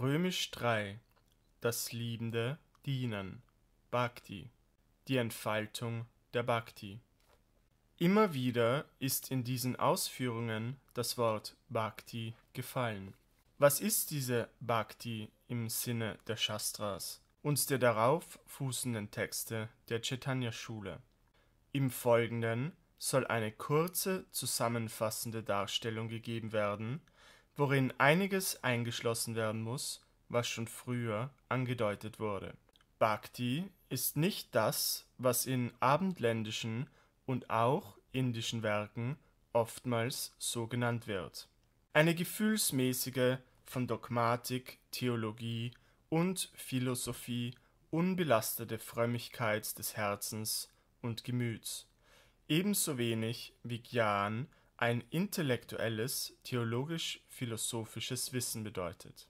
Römisch 3 Das liebende Dienen Bhakti Die Entfaltung der Bhakti Immer wieder ist in diesen Ausführungen das Wort Bhakti gefallen. Was ist diese Bhakti im Sinne der Shastras und der darauf fußenden Texte der Chaitanya-Schule? Im Folgenden soll eine kurze zusammenfassende Darstellung gegeben werden – worin einiges eingeschlossen werden muss, was schon früher angedeutet wurde. Bhakti ist nicht das, was in abendländischen und auch indischen Werken oftmals so genannt wird. Eine gefühlsmäßige, von Dogmatik, Theologie und Philosophie unbelastete Frömmigkeit des Herzens und Gemüts, ebenso wenig wie Gyan ein intellektuelles, theologisch-philosophisches Wissen bedeutet.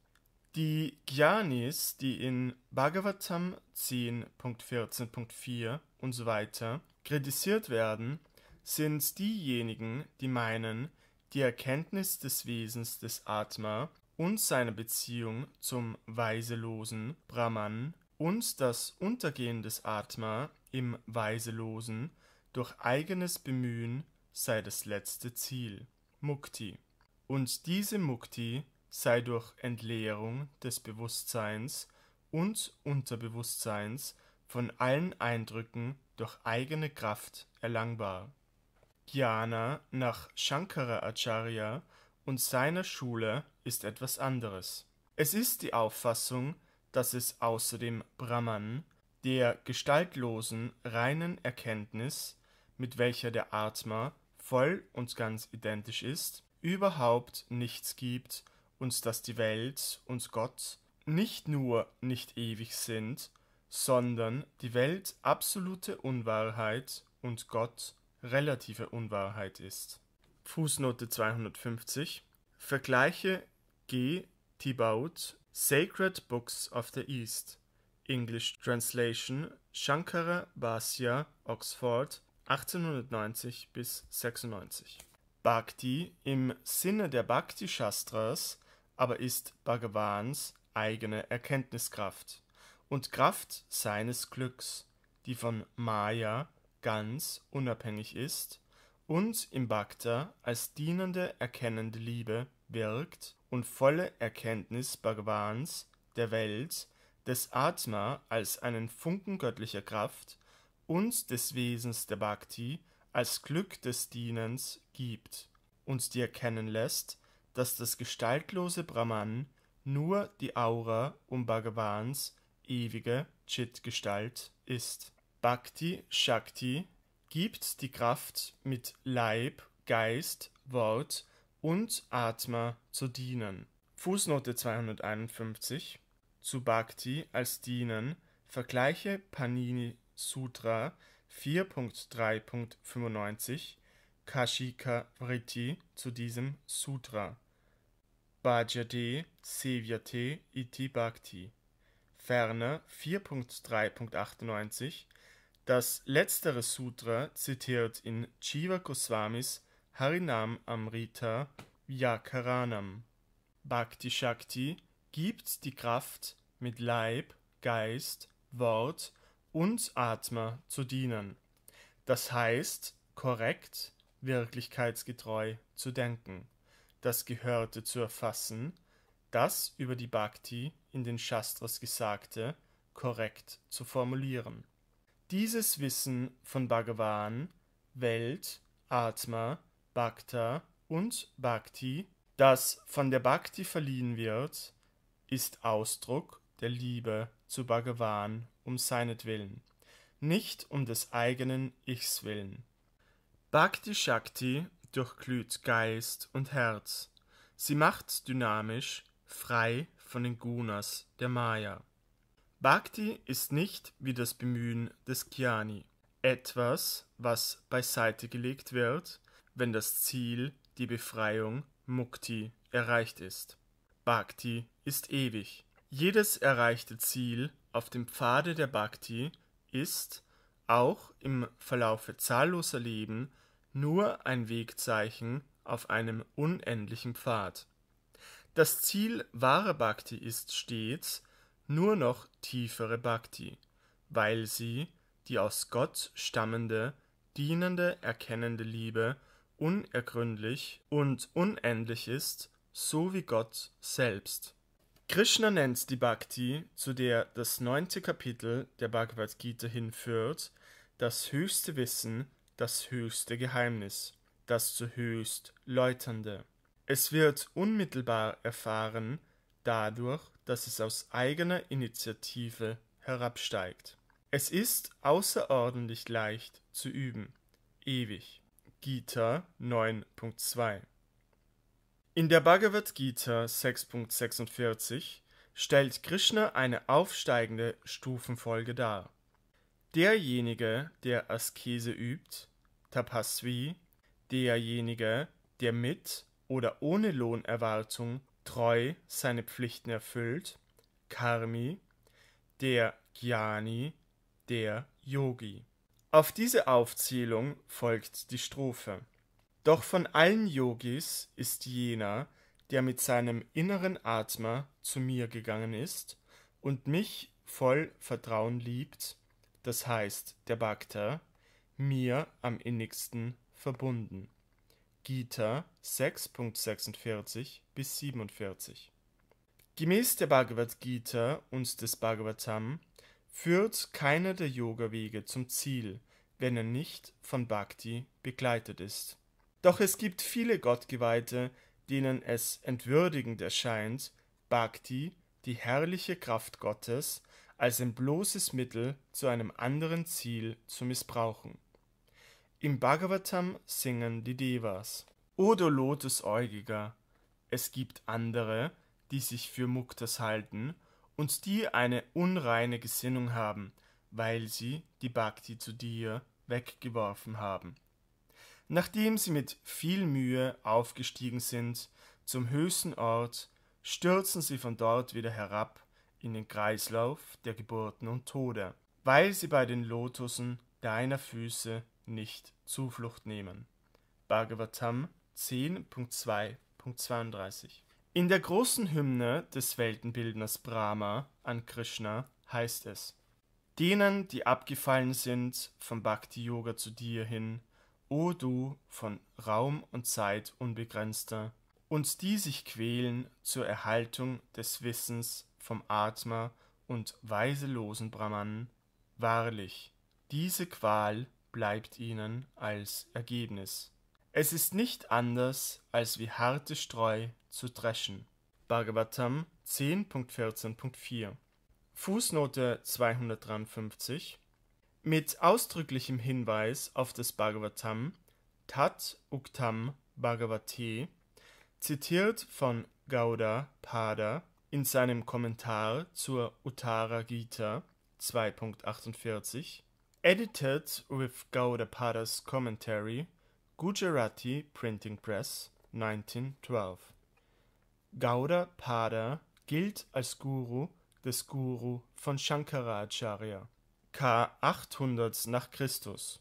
Die Jnanis, die in Bhagavatam 10.14.4 und so weiter kritisiert werden, sind diejenigen, die meinen, die Erkenntnis des Wesens des Atma und seiner Beziehung zum weiselosen Brahman und das Untergehen des Atma im Weiselosen durch eigenes Bemühen sei das letzte Ziel, Mukti. Und diese Mukti sei durch Entleerung des Bewusstseins und Unterbewusstseins von allen Eindrücken durch eigene Kraft erlangbar. Jnana nach Shankara Acharya und seiner Schule ist etwas anderes. Es ist die Auffassung, dass es außer dem Brahman, der gestaltlosen reinen Erkenntnis, mit welcher der Atma voll und ganz identisch ist, überhaupt nichts gibt und dass die Welt und Gott nicht nur nicht ewig sind, sondern die Welt absolute Unwahrheit und Gott relative Unwahrheit ist. Fußnote 250 Vergleiche G. Thibaut Sacred Books of the East English Translation Shankara Bhasia Oxford 1890 bis 96. Bhakti im Sinne der Bhakti Shastras aber ist Bhagavans eigene Erkenntniskraft und Kraft seines Glücks, die von Maya ganz unabhängig ist und im Bhakta als dienende erkennende Liebe wirkt und volle Erkenntnis Bhagavans, der Welt, des Atma als einen Funken göttlicher Kraft uns des Wesens der Bhakti als Glück des Dienens gibt, und die erkennen lässt, dass das gestaltlose Brahman nur die Aura um Bhagavans ewige Chit-Gestalt ist. Bhakti Shakti gibt die Kraft, mit Leib, Geist, Wort und Atma zu dienen. Fußnote 251 Zu Bhakti als Dienen vergleiche Panini Sutra 4.3.95 Kashika Vritti zu diesem Sutra. Bhajate Sevyate Iti Bhakti. Ferner 4.3.98 Das letztere Sutra zitiert in Jiva Goswamis Harinam Amrita Vyakaranam. Bhakti Shakti gibt die Kraft, mit Leib, Geist, Wort uns Atmer zu dienen. Das heißt, korrekt, wirklichkeitsgetreu zu denken, das Gehörte zu erfassen, das über die Bhakti in den Shastras Gesagte korrekt zu formulieren. Dieses Wissen von Bhagavan, Welt, Atma, Bhakta und Bhakti, das von der Bhakti verliehen wird, ist Ausdruck der Liebe zu Bhagavan um seinetwillen, nicht um des eigenen Ichs willen. Bhakti Shakti durchglüht Geist und Herz. Sie macht dynamisch, frei von den Gunas der Maya. Bhakti ist nicht wie das Bemühen des Kyani, etwas, was beiseite gelegt wird, wenn das Ziel, die Befreiung, Mukti, erreicht ist. Bhakti ist ewig. Jedes erreichte Ziel auf dem Pfade der Bhakti ist, auch im Verlaufe zahlloser Leben, nur ein Wegzeichen auf einem unendlichen Pfad. Das Ziel wahrer Bhakti ist stets nur noch tiefere Bhakti, weil sie die aus Gott stammende, dienende, erkennende Liebe unergründlich und unendlich ist, so wie Gott selbst. Krishna nennt die Bhakti, zu der das neunte Kapitel der Bhagavad Gita hinführt, das höchste Wissen, das höchste Geheimnis, das zu höchst Läuternde. Es wird unmittelbar erfahren, dadurch, dass es aus eigener Initiative herabsteigt. Es ist außerordentlich leicht zu üben. Ewig. Gita 9.2 in der Bhagavad Gita 6.46 stellt Krishna eine aufsteigende Stufenfolge dar. Derjenige, der Askese übt, Tapasvi, derjenige, der mit oder ohne Lohnerwartung treu seine Pflichten erfüllt, Karmi, der Jnani, der Yogi. Auf diese Aufzählung folgt die Strophe. Doch von allen Yogis ist jener, der mit seinem inneren Atma zu mir gegangen ist und mich voll Vertrauen liebt, das heißt der Bhakta, mir am innigsten verbunden. Gita 6.46 bis 47 Gemäß der Bhagavad Gita und des Bhagavatam führt keiner der Yoga-Wege zum Ziel, wenn er nicht von Bhakti begleitet ist. Doch es gibt viele Gottgeweihte, denen es entwürdigend erscheint, Bhakti, die herrliche Kraft Gottes, als ein bloßes Mittel zu einem anderen Ziel zu missbrauchen. Im Bhagavatam singen die Devas. O du Lotusäugiger, es gibt andere, die sich für Muktas halten und die eine unreine Gesinnung haben, weil sie die Bhakti zu dir weggeworfen haben. Nachdem sie mit viel Mühe aufgestiegen sind zum höchsten Ort, stürzen sie von dort wieder herab in den Kreislauf der Geburten und Tode, weil sie bei den Lotussen deiner Füße nicht Zuflucht nehmen. Bhagavatam 10.2.32 In der großen Hymne des Weltenbildners Brahma an Krishna heißt es: Denen, die abgefallen sind vom Bhakti-Yoga zu dir hin, O du von Raum und Zeit unbegrenzter, und die sich quälen zur Erhaltung des Wissens vom Atma und weiselosen Brahman, wahrlich, diese Qual bleibt ihnen als Ergebnis. Es ist nicht anders, als wie harte Streu zu dreschen. Bhagavatam 10.14.4 Fußnote 253 mit ausdrücklichem Hinweis auf das Bhagavatam Tat Uktam Bhagavate, zitiert von Gauda Pada in seinem Kommentar zur Uttara Gita 2.48, edited with Gauda Pada's commentary, Gujarati Printing Press 1912. Gauda Pada gilt als Guru des Guru von Shankaracharya K. 800 nach Christus.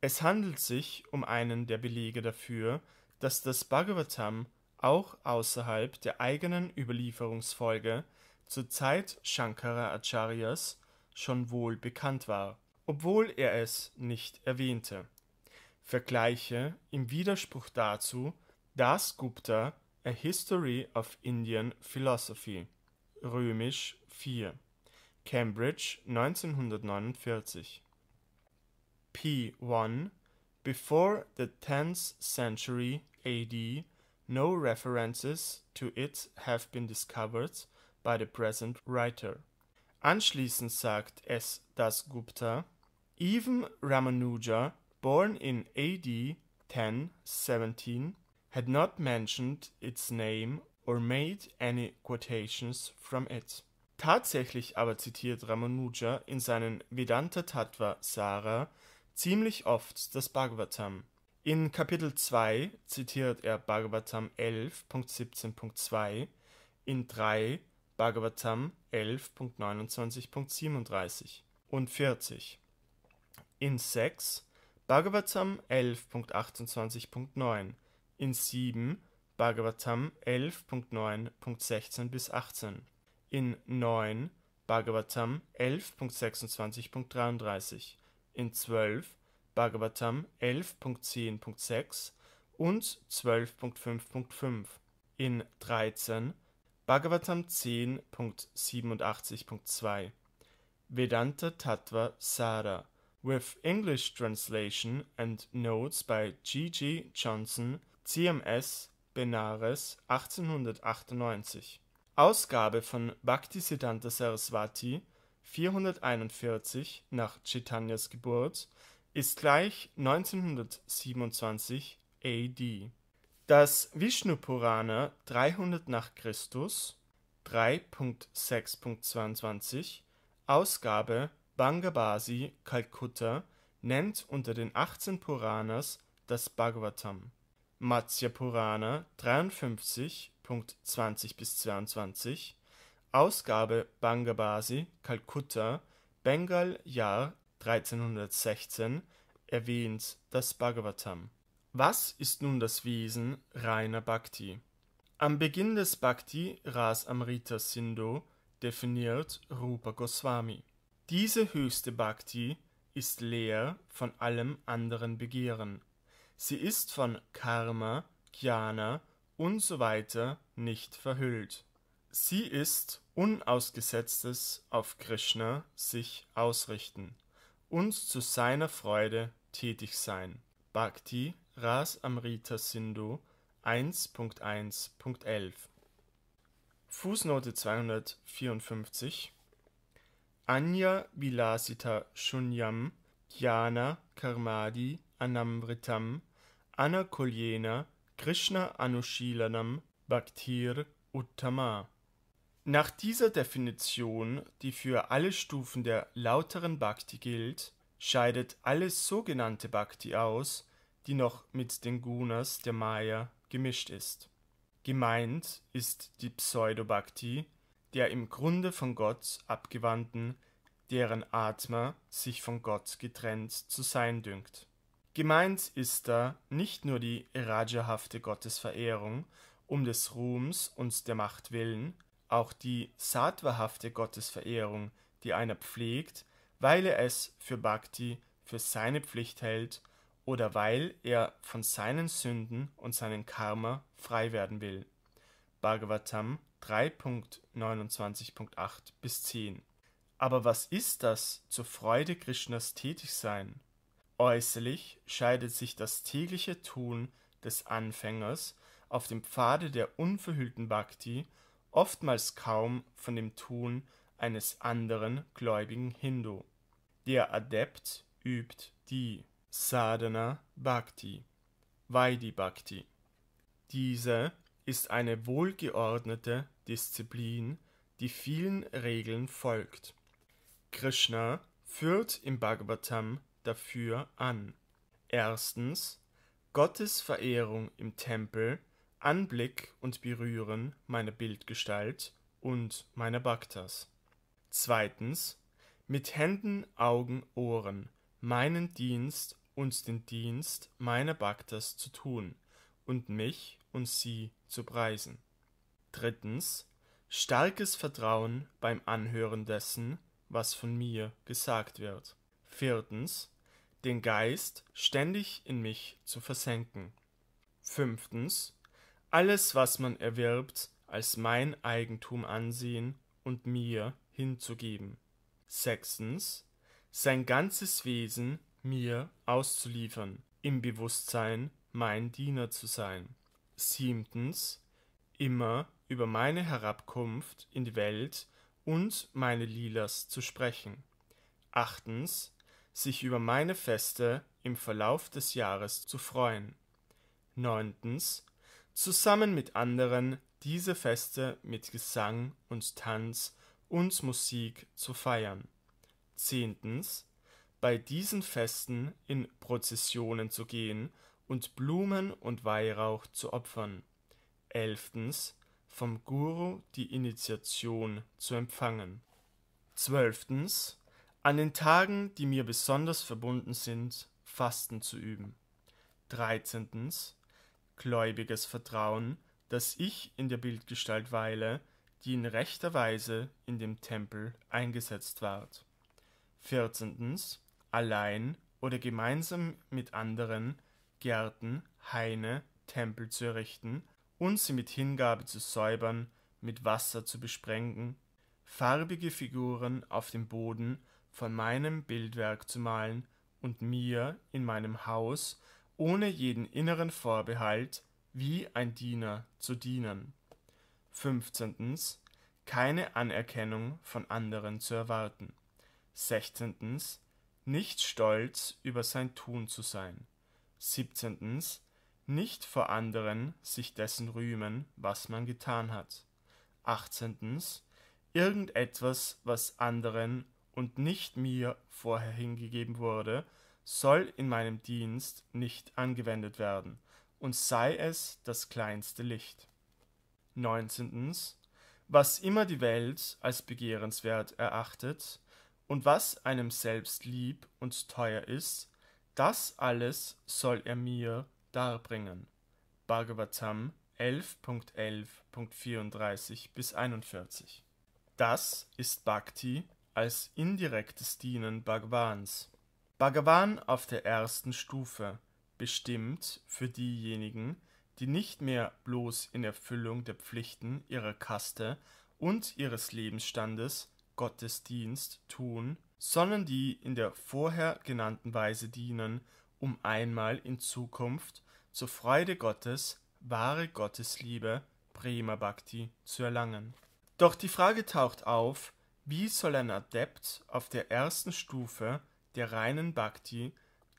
Es handelt sich um einen der Belege dafür, dass das Bhagavatam auch außerhalb der eigenen Überlieferungsfolge zur Zeit Shankara Acharyas schon wohl bekannt war, obwohl er es nicht erwähnte. Vergleiche im Widerspruch dazu Das Gupta A History of Indian Philosophy, römisch 4. Cambridge 1949. P1 Before the 10th century AD, no references to it have been discovered by the present writer. Anschließend sagt S. Das Gupta, even Ramanuja, born in AD 1017, had not mentioned its name or made any quotations from it. Tatsächlich aber zitiert Ramanuja in seinen Vedanta Tattva Sara ziemlich oft das Bhagavatam. In Kapitel 2 zitiert er Bhagavatam 11.17.2, in 3 Bhagavatam 11.29.37 und 40, in 6 Bhagavatam 11.28.9, in 7 Bhagavatam 11.9.16 bis 18 in 9 Bhagavatam 11.26.33, in 12 Bhagavatam 11.10.6 und 12.5.5, in 13 Bhagavatam 10.87.2 Vedanta Tattva Sara with English translation and notes by G.G. Johnson, CMS, Benares, 1898. Ausgabe von Bhaktisiddhanta Saraswati 441 nach Chaitanyas Geburt ist gleich 1927 AD. Das Vishnu Purana 300 nach Christus 3.6.22 Ausgabe Bangabasi Kalkutta nennt unter den 18 Puranas das Bhagavatam Matsya Purana 53.20 – 22, Ausgabe Bangabasi, Kalkutta, Bengal Jahr 1316) erwähnt das Bhagavatam. Was ist nun das Wesen reiner Bhakti? Am Beginn des Bhakti Ras Amrita Sindhu definiert Rupa Goswami. Diese höchste Bhakti ist leer von allem anderen Begehren Sie ist von Karma, Jnana und so weiter nicht verhüllt. Sie ist Unausgesetztes auf Krishna sich ausrichten und zu seiner Freude tätig sein. Bhakti Ras Amrita Sindhu 1.1.11 Fußnote 254 Anya Vilasita Shunyam Jnana Karmadi Anamritam Anakoljena Krishna Anushilanam Bhaktir Uttama. Nach dieser Definition, die für alle Stufen der lauteren Bhakti gilt, scheidet alles sogenannte Bhakti aus, die noch mit den Gunas der Maya gemischt ist. Gemeint ist die Pseudo-Bhakti, der im Grunde von Gott abgewandten, deren Atma sich von Gott getrennt zu sein dünkt Gemeint ist da nicht nur die rajahafte Gottesverehrung um des Ruhms und der Macht willen, auch die sattvahafte Gottesverehrung, die einer pflegt, weil er es für Bhakti für seine Pflicht hält oder weil er von seinen Sünden und seinem Karma frei werden will. Bhagavatam 3.29.8 bis 10. Aber was ist das zur Freude Krishnas tätig sein? Äußerlich scheidet sich das tägliche Tun des Anfängers auf dem Pfade der unverhüllten Bhakti oftmals kaum von dem Tun eines anderen gläubigen Hindu. Der Adept übt die Sadhana Bhakti, Vaidhi-Bhakti. Diese ist eine wohlgeordnete Disziplin, die vielen Regeln folgt. Krishna führt im Bhagavatam dafür an. Erstens Verehrung im Tempel, Anblick und Berühren meiner Bildgestalt und meiner Bhaktas. Zweitens mit Händen, Augen, Ohren meinen Dienst und den Dienst meiner Bhaktas zu tun und mich und sie zu preisen. Drittens starkes Vertrauen beim Anhören dessen, was von mir gesagt wird. Viertens den Geist ständig in mich zu versenken. Fünftens, alles, was man erwirbt, als mein Eigentum ansehen und mir hinzugeben. Sechstens, sein ganzes Wesen mir auszuliefern, im Bewusstsein, mein Diener zu sein. Siebtens, immer über meine Herabkunft in die Welt und meine Lilas zu sprechen. Achtens, sich über meine Feste im Verlauf des Jahres zu freuen. Neuntens, zusammen mit anderen diese Feste mit Gesang und Tanz und Musik zu feiern. Zehntens, bei diesen Festen in Prozessionen zu gehen und Blumen und Weihrauch zu opfern. Elftens, vom Guru die Initiation zu empfangen. Zwölftens, an den Tagen, die mir besonders verbunden sind, Fasten zu üben. 13. Gläubiges Vertrauen, dass ich in der Bildgestalt weile, die in rechter Weise in dem Tempel eingesetzt ward. 14. Allein oder gemeinsam mit anderen Gärten, Haine, Tempel zu errichten und sie mit Hingabe zu säubern, mit Wasser zu besprengen, farbige Figuren auf dem Boden von meinem Bildwerk zu malen und mir in meinem Haus ohne jeden inneren Vorbehalt wie ein Diener zu dienen. 15. Keine Anerkennung von anderen zu erwarten. 16. Nicht stolz über sein Tun zu sein. 17. Nicht vor anderen sich dessen rühmen, was man getan hat. 18. Irgendetwas, was anderen und nicht mir vorher hingegeben wurde, soll in meinem Dienst nicht angewendet werden, und sei es das kleinste Licht. 19. Was immer die Welt als begehrenswert erachtet und was einem selbst lieb und teuer ist, das alles soll er mir darbringen. Bhagavatam 11.11.34 bis 41. Das ist Bhakti als indirektes Dienen Bhagawans. Bhagavan auf der ersten Stufe, bestimmt für diejenigen, die nicht mehr bloß in Erfüllung der Pflichten ihrer Kaste und ihres Lebensstandes Gottesdienst tun, sondern die in der vorher genannten Weise dienen, um einmal in Zukunft zur Freude Gottes wahre Gottesliebe Prema Bhakti zu erlangen. Doch die Frage taucht auf, wie soll ein Adept auf der ersten Stufe der reinen Bhakti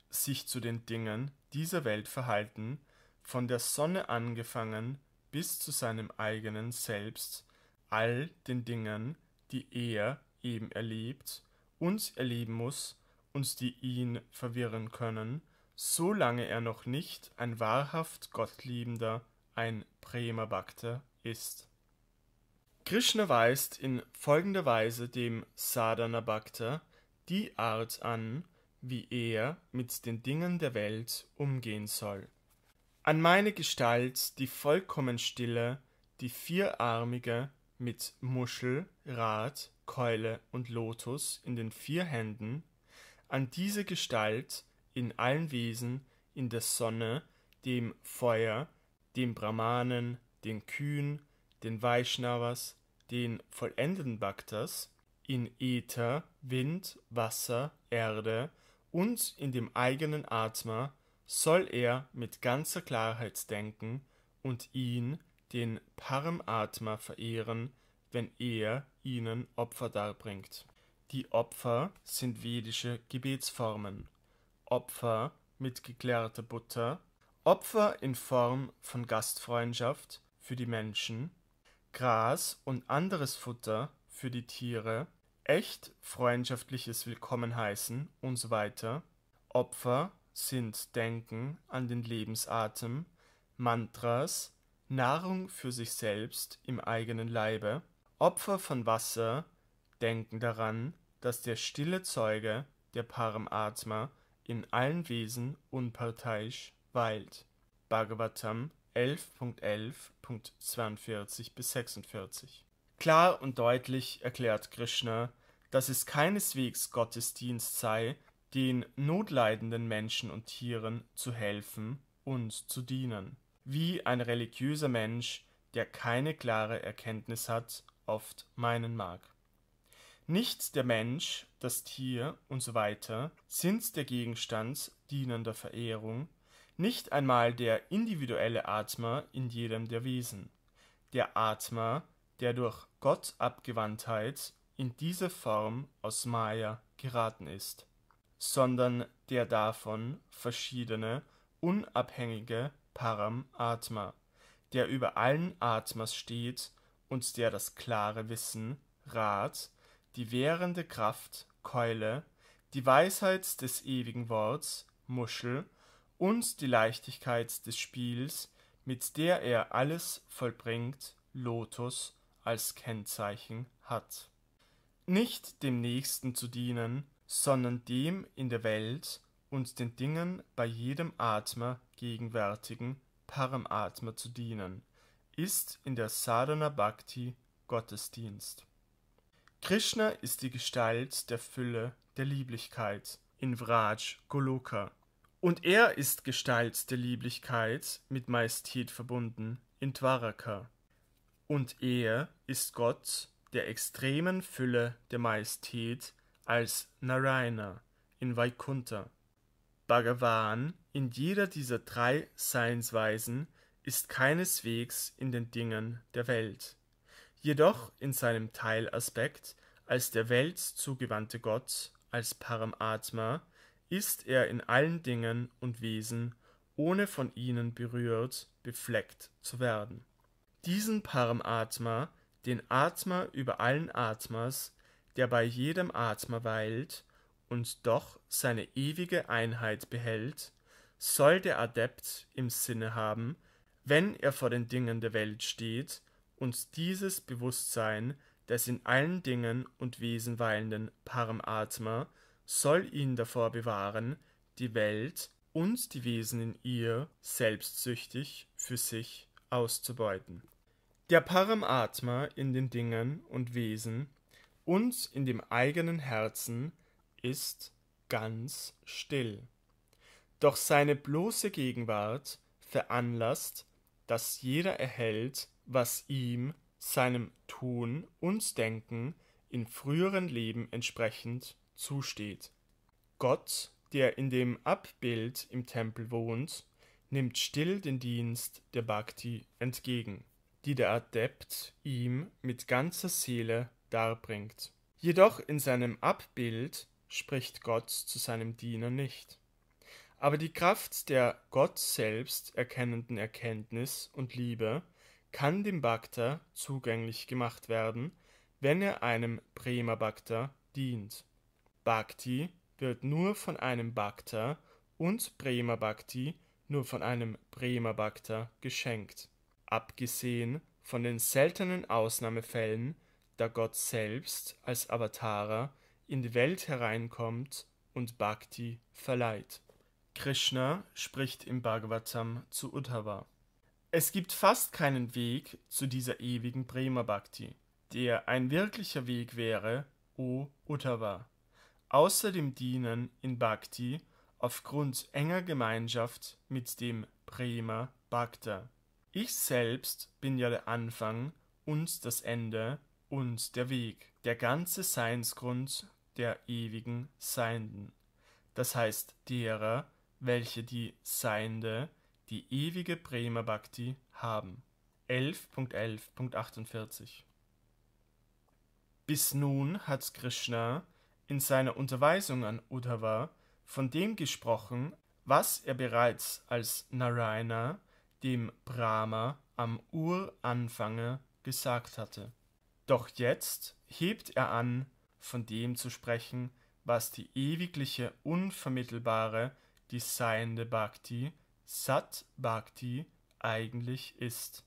sich zu den Dingen dieser Welt verhalten, von der Sonne angefangen bis zu seinem eigenen Selbst, all den Dingen, die er eben erlebt, und erleben muss, und die ihn verwirren können, solange er noch nicht ein wahrhaft gottliebender, ein Prema Bhakta ist. Krishna weist in folgender Weise dem Sadhana Bhakta die Art an, wie er mit den Dingen der Welt umgehen soll. An meine Gestalt, die vollkommen stille, die vierarmige, mit Muschel, Rad, Keule und Lotus in den vier Händen, an diese Gestalt in allen Wesen, in der Sonne, dem Feuer, dem Brahmanen, den Kühen, den Vaishnavas, den vollendeten Bhaktas, in Äther, Wind, Wasser, Erde und in dem eigenen Atma soll er mit ganzer Klarheit denken und ihn, den Paramatma, verehren, wenn er ihnen Opfer darbringt. Die Opfer sind vedische Gebetsformen. Opfer mit geklärter Butter, Opfer in Form von Gastfreundschaft für die Menschen, Gras und anderes Futter für die Tiere, echt freundschaftliches Willkommenheißen usw. Opfer sind Denken an den Lebensatem, Mantras, Nahrung für sich selbst im eigenen Leibe, Opfer von Wasser, Denken daran, dass der stille Zeuge, der Paramatma, in allen Wesen unparteiisch weilt. Bhagavatam 11.11.42 bis 46. Klar und deutlich erklärt Krishna, dass es keineswegs Gottesdienst sei, den notleidenden Menschen und Tieren zu helfen und zu dienen, wie ein religiöser Mensch, der keine klare Erkenntnis hat, oft meinen mag. Nicht der Mensch, das Tier und So weiter sind der Gegenstand dienender Verehrung, nicht einmal der individuelle Atma in jedem der Wesen. Der Atma, der durch Gottabgewandtheit in diese Form aus Maya geraten ist, sondern der davon verschiedene, unabhängige Param Atma, der über allen Atmas steht und der das klare Wissen, Rat, die währende Kraft, Keule, die Weisheit des ewigen Worts, Muschel und die Leichtigkeit des Spiels, mit der er alles vollbringt, Lotus als Kennzeichen hat. Nicht dem Nächsten zu dienen, sondern dem in der Welt und den Dingen bei jedem Atmer gegenwärtigen Paramatma zu dienen, ist in der Sadhana Bhakti Gottesdienst. Krishna ist die Gestalt der Fülle der Lieblichkeit in Vraj Goloka und er ist Gestalt der Lieblichkeit mit Majestät verbunden in Dwaraka. Und er ist Gott der extremen Fülle der Majestät als Narayana in Vaikuntha. Bhagavan in jeder dieser drei Seinsweisen ist keineswegs in den Dingen der Welt, jedoch in seinem Teilaspekt als der Welt zugewandte Gott, als Paramatma, ist er in allen Dingen und Wesen, ohne von ihnen berührt, befleckt zu werden. Diesen Paramatma, den Atma über allen Atmas, der bei jedem Atma weilt und doch seine ewige Einheit behält, soll der Adept im Sinne haben, wenn er vor den Dingen der Welt steht und dieses Bewusstsein des in allen Dingen und Wesen weilenden Paramatma soll ihn davor bewahren, die Welt und die Wesen in ihr selbstsüchtig für sich auszubeuten. Der Paramatma in den Dingen und Wesen und in dem eigenen Herzen ist ganz still. Doch seine bloße Gegenwart veranlasst, dass jeder erhält, was ihm, seinem Tun und Denken in früheren Leben entsprechend zusteht. Gott, der in dem Abbild im Tempel wohnt, nimmt still den Dienst der Bhakti entgegen, die der Adept ihm mit ganzer Seele darbringt. Jedoch in seinem Abbild spricht Gott zu seinem Diener nicht. Aber die Kraft der Gott selbst erkennenden Erkenntnis und Liebe kann dem Bhakta zugänglich gemacht werden, wenn er einem Prema Bhakta dient. Bhakti wird nur von einem Bhakta und Prema Bhakti nur von einem Prema Bhakta geschenkt. Abgesehen von den seltenen Ausnahmefällen, da Gott selbst als Avatara in die Welt hereinkommt und Bhakti verleiht. Krishna spricht im Bhagavatam zu Uddhava. Es gibt fast keinen Weg zu dieser ewigen Prema Bhakti, der ein wirklicher Weg wäre, o Uddhava. Außerdem dienen in Bhakti aufgrund enger Gemeinschaft mit dem Prema Bhakta Ich selbst bin ja der Anfang und das Ende und der Weg, der ganze Seinsgrund der ewigen Seienden, das heißt derer, welche die Seiende, die ewige Prema Bhakti haben. 11.11.48 Bis nun hat Krishna in seiner Unterweisung an Uddhava von dem gesprochen, was er bereits als Narayana, dem Brahma, am Uranfange gesagt hatte. Doch jetzt hebt er an, von dem zu sprechen, was die ewigliche, unvermittelbare, die seiende Bhakti, Sat Bhakti, eigentlich ist,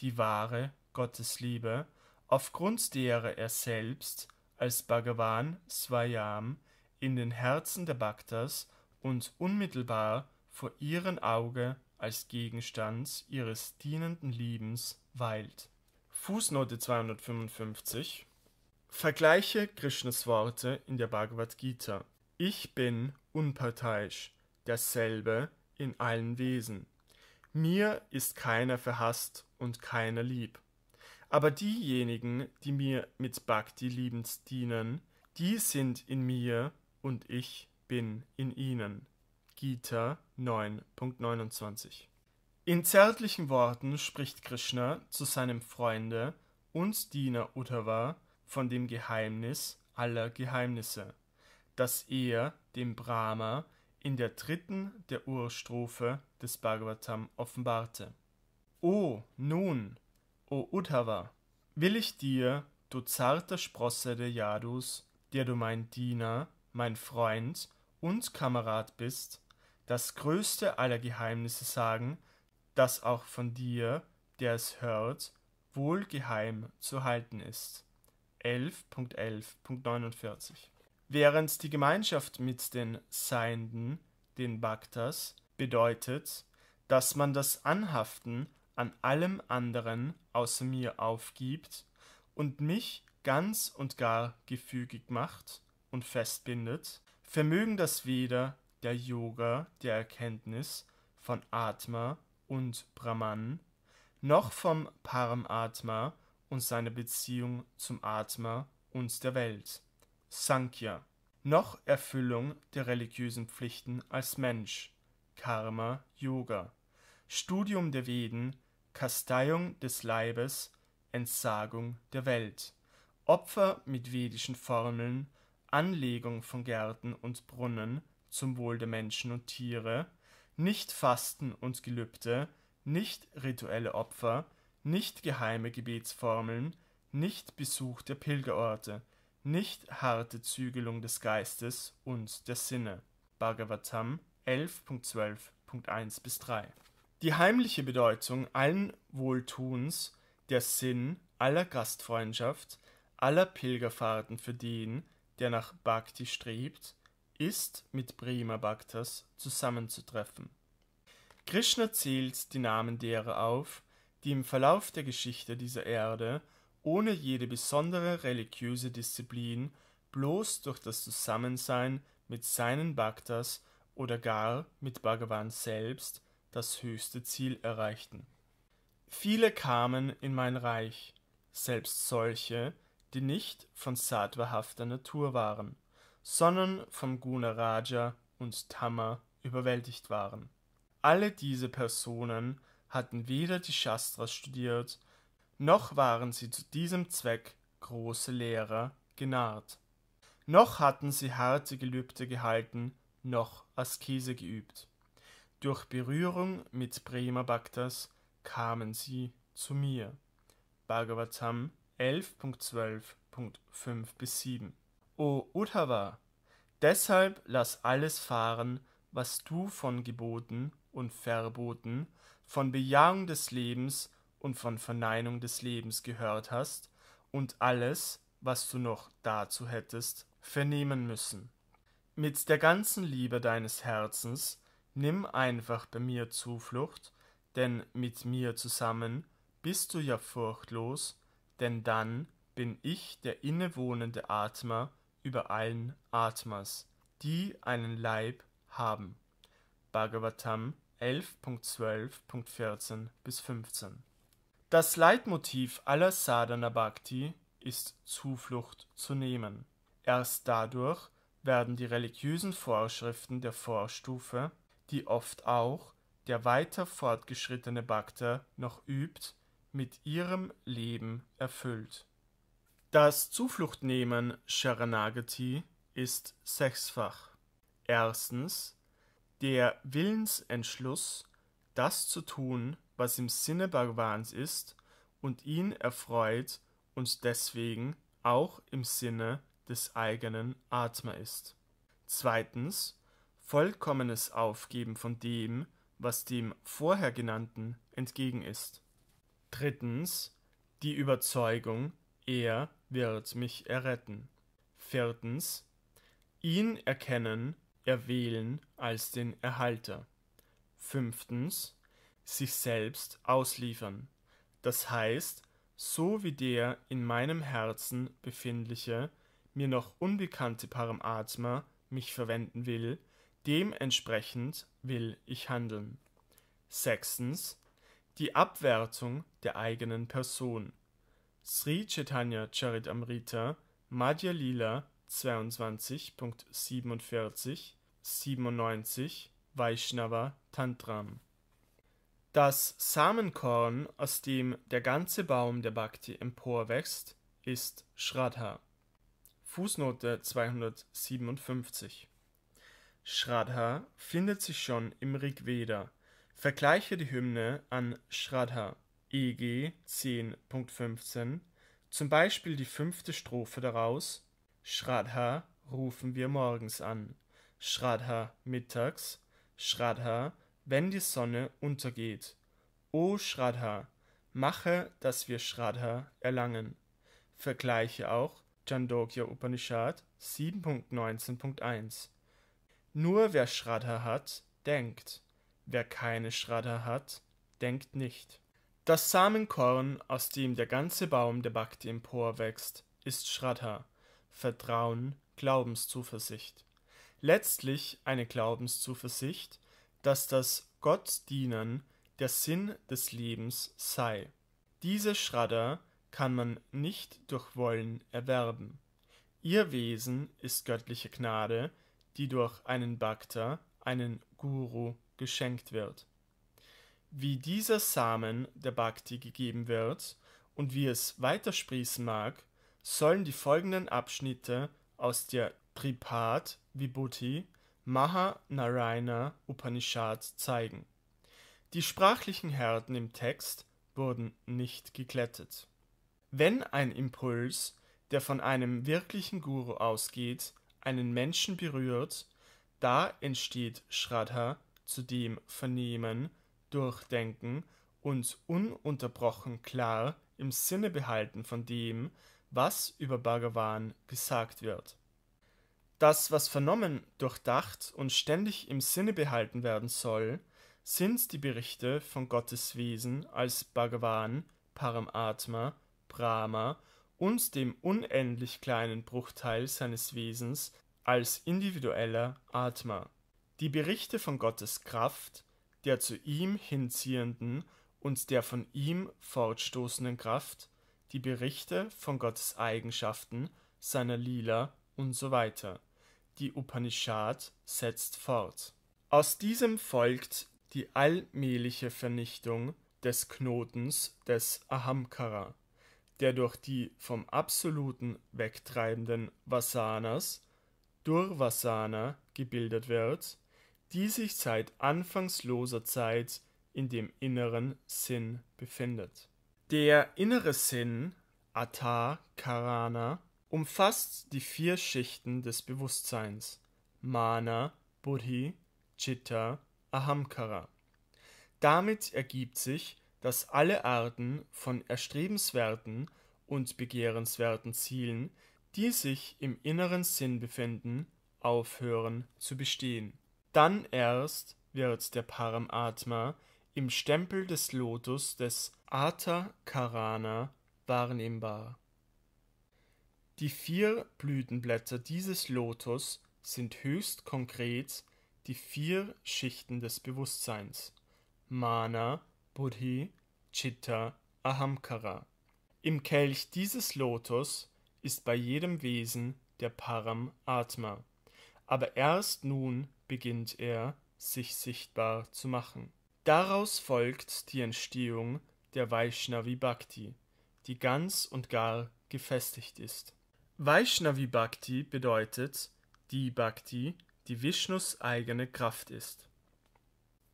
die wahre Gottesliebe, aufgrund derer er selbst als Bhagavan Swayam in den Herzen der Bhaktas und unmittelbar vor ihrem Auge als Gegenstand ihres dienenden Liebens weilt. Fußnote 255 Vergleiche Krishnas Worte in der Bhagavad Gita. Ich bin unparteiisch, dasselbe in allen Wesen. Mir ist keiner verhasst und keiner lieb. Aber diejenigen, die mir mit Bhakti liebens dienen, die sind in mir und ich bin in ihnen. Gita 9.29 In zärtlichen Worten spricht Krishna zu seinem Freunde und Diener Uddhava von dem Geheimnis aller Geheimnisse, das er dem Brahma in der dritten der Urstrophe des Bhagavatam offenbarte. O, oh, nun, O Uddhava, will ich dir, du zarte Sprosse der Yadus, der du mein Diener, mein Freund und Kamerad bist, das größte aller Geheimnisse sagen, das auch von dir, der es hört, wohl geheim zu halten ist. 11.11.49 Während die Gemeinschaft mit den Seienden, den Bhaktas, bedeutet, dass man das Anhaften an allem anderen außer mir aufgibt und mich ganz und gar gefügig macht und festbindet, vermögen das weder der Yoga der Erkenntnis von Atma und Brahman, noch vom Paramatma und seiner Beziehung zum Atma und der Welt, Sankhya, noch Erfüllung der religiösen Pflichten als Mensch, Karma Yoga, Studium der Veden Kasteiung des Leibes, Entsagung der Welt, Opfer mit vedischen Formeln, Anlegung von Gärten und Brunnen zum Wohl der Menschen und Tiere, Nicht-Fasten und Gelübde, nicht-rituelle Opfer, nicht geheime Gebetsformeln, nicht Besuch der Pilgerorte, nicht harte Zügelung des Geistes und der Sinne. Bhagavatam 11.12.1 bis 3 die heimliche Bedeutung allen Wohltuns, der Sinn aller Gastfreundschaft, aller Pilgerfahrten für den, der nach Bhakti strebt, ist mit Prima Bhaktas zusammenzutreffen. Krishna zählt die Namen derer auf, die im Verlauf der Geschichte dieser Erde ohne jede besondere religiöse Disziplin bloß durch das Zusammensein mit seinen Bhaktas oder gar mit Bhagavan selbst das höchste Ziel erreichten. Viele kamen in mein Reich, selbst solche, die nicht von sattwahafter Natur waren, sondern vom Guna Raja und Tama überwältigt waren. Alle diese Personen hatten weder die Shastras studiert, noch waren sie zu diesem Zweck große Lehrer genarrt. Noch hatten sie harte Gelübde gehalten, noch Askese geübt. Durch Berührung mit Prema Bhaktas kamen sie zu mir. Bhagavatam 11.12.5 bis 7. O Uddhava, deshalb lass alles fahren, was du von Geboten und Verboten, von Bejahung des Lebens und von Verneinung des Lebens gehört hast, und alles, was du noch dazu hättest, vernehmen müssen. Mit der ganzen Liebe deines Herzens Nimm einfach bei mir Zuflucht, denn mit mir zusammen bist du ja furchtlos, denn dann bin ich der innewohnende Atmer über allen Atmers, die einen Leib haben. Bhagavatam 11.12.14 bis 15. Das Leitmotiv aller Sadhana Bhakti ist Zuflucht zu nehmen. Erst dadurch werden die religiösen Vorschriften der Vorstufe die oft auch der weiter fortgeschrittene Bhakta noch übt, mit ihrem Leben erfüllt. Das Zufluchtnehmen Sharanagati ist sechsfach. Erstens der Willensentschluss, das zu tun, was im Sinne Bhagavans ist und ihn erfreut und deswegen auch im Sinne des eigenen Atma ist. Zweitens vollkommenes Aufgeben von dem, was dem Vorhergenannten entgegen ist. Drittens die Überzeugung, er wird mich erretten. Viertens ihn erkennen, erwählen als den Erhalter. Fünftens sich selbst ausliefern, das heißt, so wie der in meinem Herzen befindliche, mir noch unbekannte Paramatma mich verwenden will, Dementsprechend will ich handeln. Sechstens die Abwertung der eigenen Person. Sri Chaitanya Charitamrita, Madhya Lila 22.47, 97, Vaishnava Tantram. Das Samenkorn, aus dem der ganze Baum der Bhakti emporwächst, ist Shraddha. Fußnote 257 Shraddha findet sich schon im Rig Veda. Vergleiche die Hymne an Shraddha EG 10.15, zum Beispiel die fünfte Strophe daraus Shraddha rufen wir morgens an, Shraddha mittags, Shraddha, wenn die Sonne untergeht. O Shraddha, mache, dass wir Shraddha erlangen. Vergleiche auch Chandogya Upanishad 7.19.1 nur wer Schradder hat, denkt, wer keine Schradder hat, denkt nicht. Das Samenkorn, aus dem der ganze Baum der Bhakti emporwächst, ist Schradder, Vertrauen, Glaubenszuversicht. Letztlich eine Glaubenszuversicht, dass das Gottdienen der Sinn des Lebens sei. Diese Schradder kann man nicht durch Wollen erwerben. Ihr Wesen ist göttliche Gnade, die durch einen Bhakta, einen Guru, geschenkt wird. Wie dieser Samen der Bhakti gegeben wird und wie es weitersprießen mag, sollen die folgenden Abschnitte aus der Tripad Vibhuti Maha Narayana Upanishad zeigen. Die sprachlichen Herden im Text wurden nicht geglättet. Wenn ein Impuls, der von einem wirklichen Guru ausgeht, einen Menschen berührt, da entsteht Shraddha, zu dem Vernehmen, Durchdenken und ununterbrochen klar im Sinne behalten von dem, was über Bhagavan gesagt wird. Das, was vernommen, durchdacht und ständig im Sinne behalten werden soll, sind die Berichte von Gottes Wesen als Bhagavan, Paramatma, Brahma und dem unendlich kleinen Bruchteil seines Wesens als individueller Atma. Die Berichte von Gottes Kraft, der zu ihm hinziehenden und der von ihm fortstoßenden Kraft, die Berichte von Gottes Eigenschaften, seiner Lila usw. So die Upanishad setzt fort. Aus diesem folgt die allmähliche Vernichtung des Knotens des Ahamkara der durch die vom absoluten wegtreibenden Vasanas Durvasana gebildet wird, die sich seit anfangsloser Zeit in dem inneren Sinn befindet. Der innere Sinn, Atta Karana, umfasst die vier Schichten des Bewusstseins Mana, Buddhi, Chitta, Ahamkara. Damit ergibt sich dass alle Arten von erstrebenswerten und begehrenswerten Zielen, die sich im inneren Sinn befinden, aufhören zu bestehen. Dann erst wird der Paramatma im Stempel des Lotus des Atha Karana wahrnehmbar. Die vier Blütenblätter dieses Lotus sind höchst konkret die vier Schichten des Bewusstseins Mana, Buddhi, Chitta, Ahamkara. Im Kelch dieses Lotus ist bei jedem Wesen der Param Atma, aber erst nun beginnt er, sich sichtbar zu machen. Daraus folgt die Entstehung der Vaishnavi Bhakti, die ganz und gar gefestigt ist. Vaishnavi Bhakti bedeutet die Bhakti, die Vishnus eigene Kraft ist.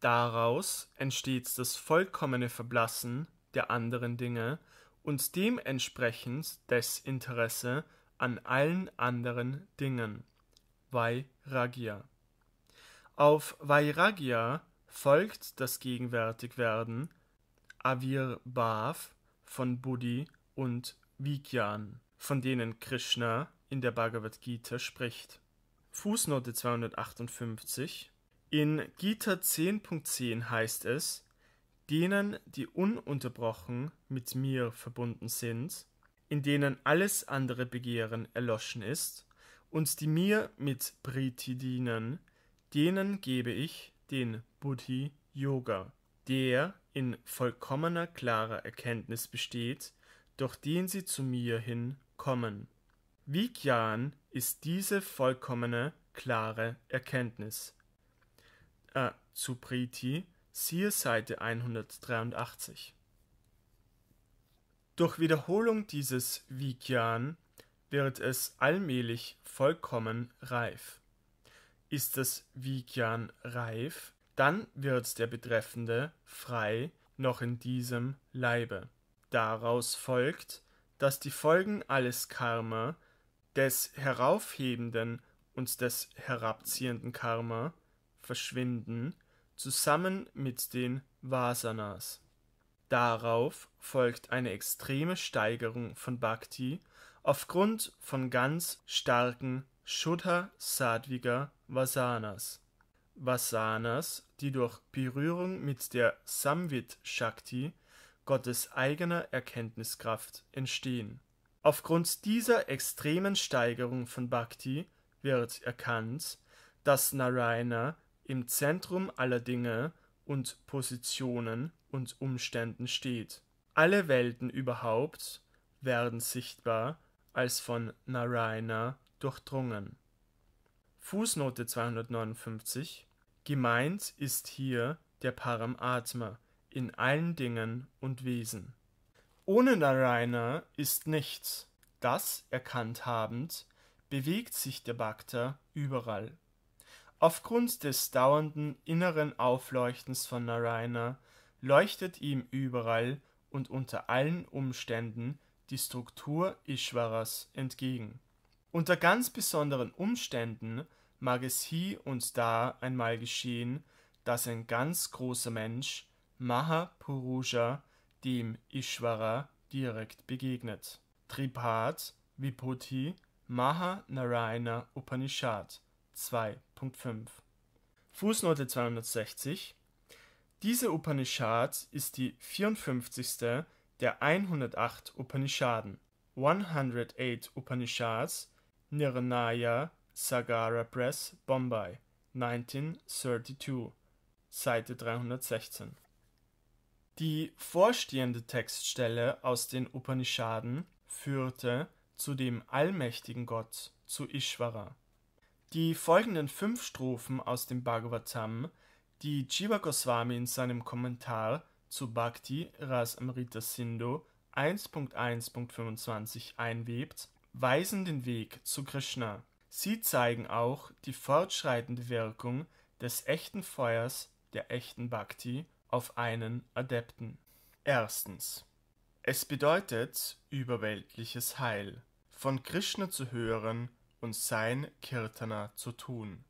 Daraus entsteht das vollkommene Verblassen der anderen Dinge und dementsprechend Desinteresse an allen anderen Dingen. Vairagya. Auf Vairagya folgt das Gegenwärtigwerden Avirbhav von Buddhi und Vigyan, von denen Krishna in der Bhagavad Gita spricht. Fußnote 258 in Gita 10.10 heißt es, denen, die ununterbrochen mit mir verbunden sind, in denen alles andere Begehren erloschen ist, und die mir mit Priti dienen, denen gebe ich den Buddhi Yoga, der in vollkommener klarer Erkenntnis besteht, durch den sie zu mir hin kommen. Vijnan ist diese vollkommene klare Erkenntnis äh, zu Priti, siehe Seite 183. Durch Wiederholung dieses Vigyan wird es allmählich vollkommen reif. Ist das Vigyan reif, dann wird der Betreffende frei noch in diesem Leibe. Daraus folgt, dass die Folgen alles Karma, des heraufhebenden und des herabziehenden Karma, verschwinden, zusammen mit den Vasanas. Darauf folgt eine extreme Steigerung von Bhakti aufgrund von ganz starken Shuddha Sadviga Vasanas. Vasanas, die durch Berührung mit der Samvit Shakti, Gottes eigener Erkenntniskraft, entstehen. Aufgrund dieser extremen Steigerung von Bhakti wird erkannt, dass Narayana im Zentrum aller Dinge und Positionen und Umständen steht. Alle Welten überhaupt werden sichtbar als von Narayana durchdrungen. Fußnote 259 Gemeint ist hier der Paramatma in allen Dingen und Wesen. Ohne Narayana ist nichts. Das erkannt habend bewegt sich der Bhakta überall. Aufgrund des dauernden inneren Aufleuchtens von Narayana leuchtet ihm überall und unter allen Umständen die Struktur Ishwaras entgegen. Unter ganz besonderen Umständen mag es hie und da einmal geschehen, dass ein ganz großer Mensch, Mahapurusha, dem Ishwara direkt begegnet. Tripad Maha Narayana Upanishad 2.5 Fußnote 260 Diese Upanishad ist die 54. der 108 Upanishaden (108 Upanishads, Nirnaya Sagara Press, Bombay, 1932, Seite 316). Die vorstehende Textstelle aus den Upanishaden führte zu dem allmächtigen Gott, zu Ishvara die folgenden fünf Strophen aus dem Bhagavatam, die Jiva Goswami in seinem Kommentar zu Bhakti Ras Amrita Sindhu 1.1.25 einwebt, weisen den Weg zu Krishna. Sie zeigen auch die fortschreitende Wirkung des echten Feuers der echten Bhakti auf einen Adepten. Erstens. Es bedeutet überweltliches Heil. Von Krishna zu hören und sein Kirtana zu tun.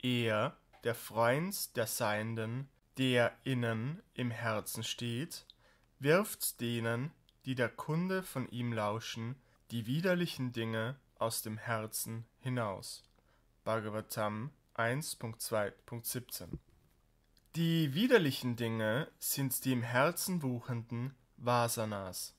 Er, der Freund der Seienden, der innen im Herzen steht, wirft denen, die der Kunde von ihm lauschen, die widerlichen Dinge aus dem Herzen hinaus. Bhagavatam 1.2.17 Die widerlichen Dinge sind die im Herzen wuchenden Vasanas,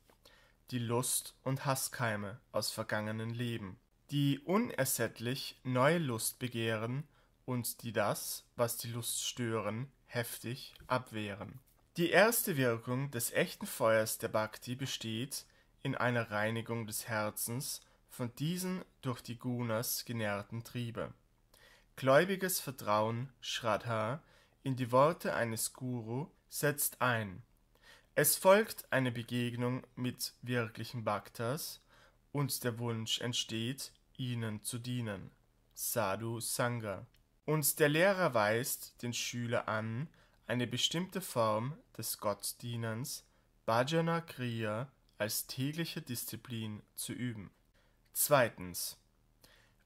die Lust und Hasskeime aus vergangenen Leben die unersättlich neue Lust begehren und die das, was die Lust stören, heftig abwehren. Die erste Wirkung des echten Feuers der Bhakti besteht in einer Reinigung des Herzens von diesen durch die Gunas genährten Triebe. Gläubiges Vertrauen, Shraddha, in die Worte eines Guru setzt ein. Es folgt eine Begegnung mit wirklichen Bhaktas und der Wunsch entsteht, ihnen zu dienen. Sadhu Sangha. Und der Lehrer weist den Schüler an, eine bestimmte Form des Gottdienens, Bhajana Kriya, als tägliche Disziplin zu üben. Zweitens.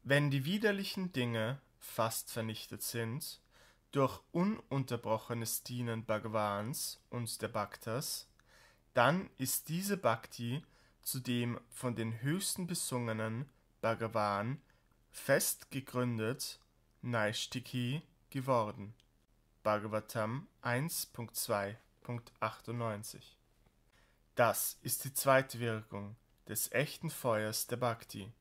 Wenn die widerlichen Dinge fast vernichtet sind, durch ununterbrochenes Dienen Bhagavans und der Bhaktas, dann ist diese Bhakti zu dem von den höchsten besungenen Bhagavan fest gegründet Naishtiki geworden (Bhagavatam 1.2.98). Das ist die zweite Wirkung des echten Feuers der Bhakti.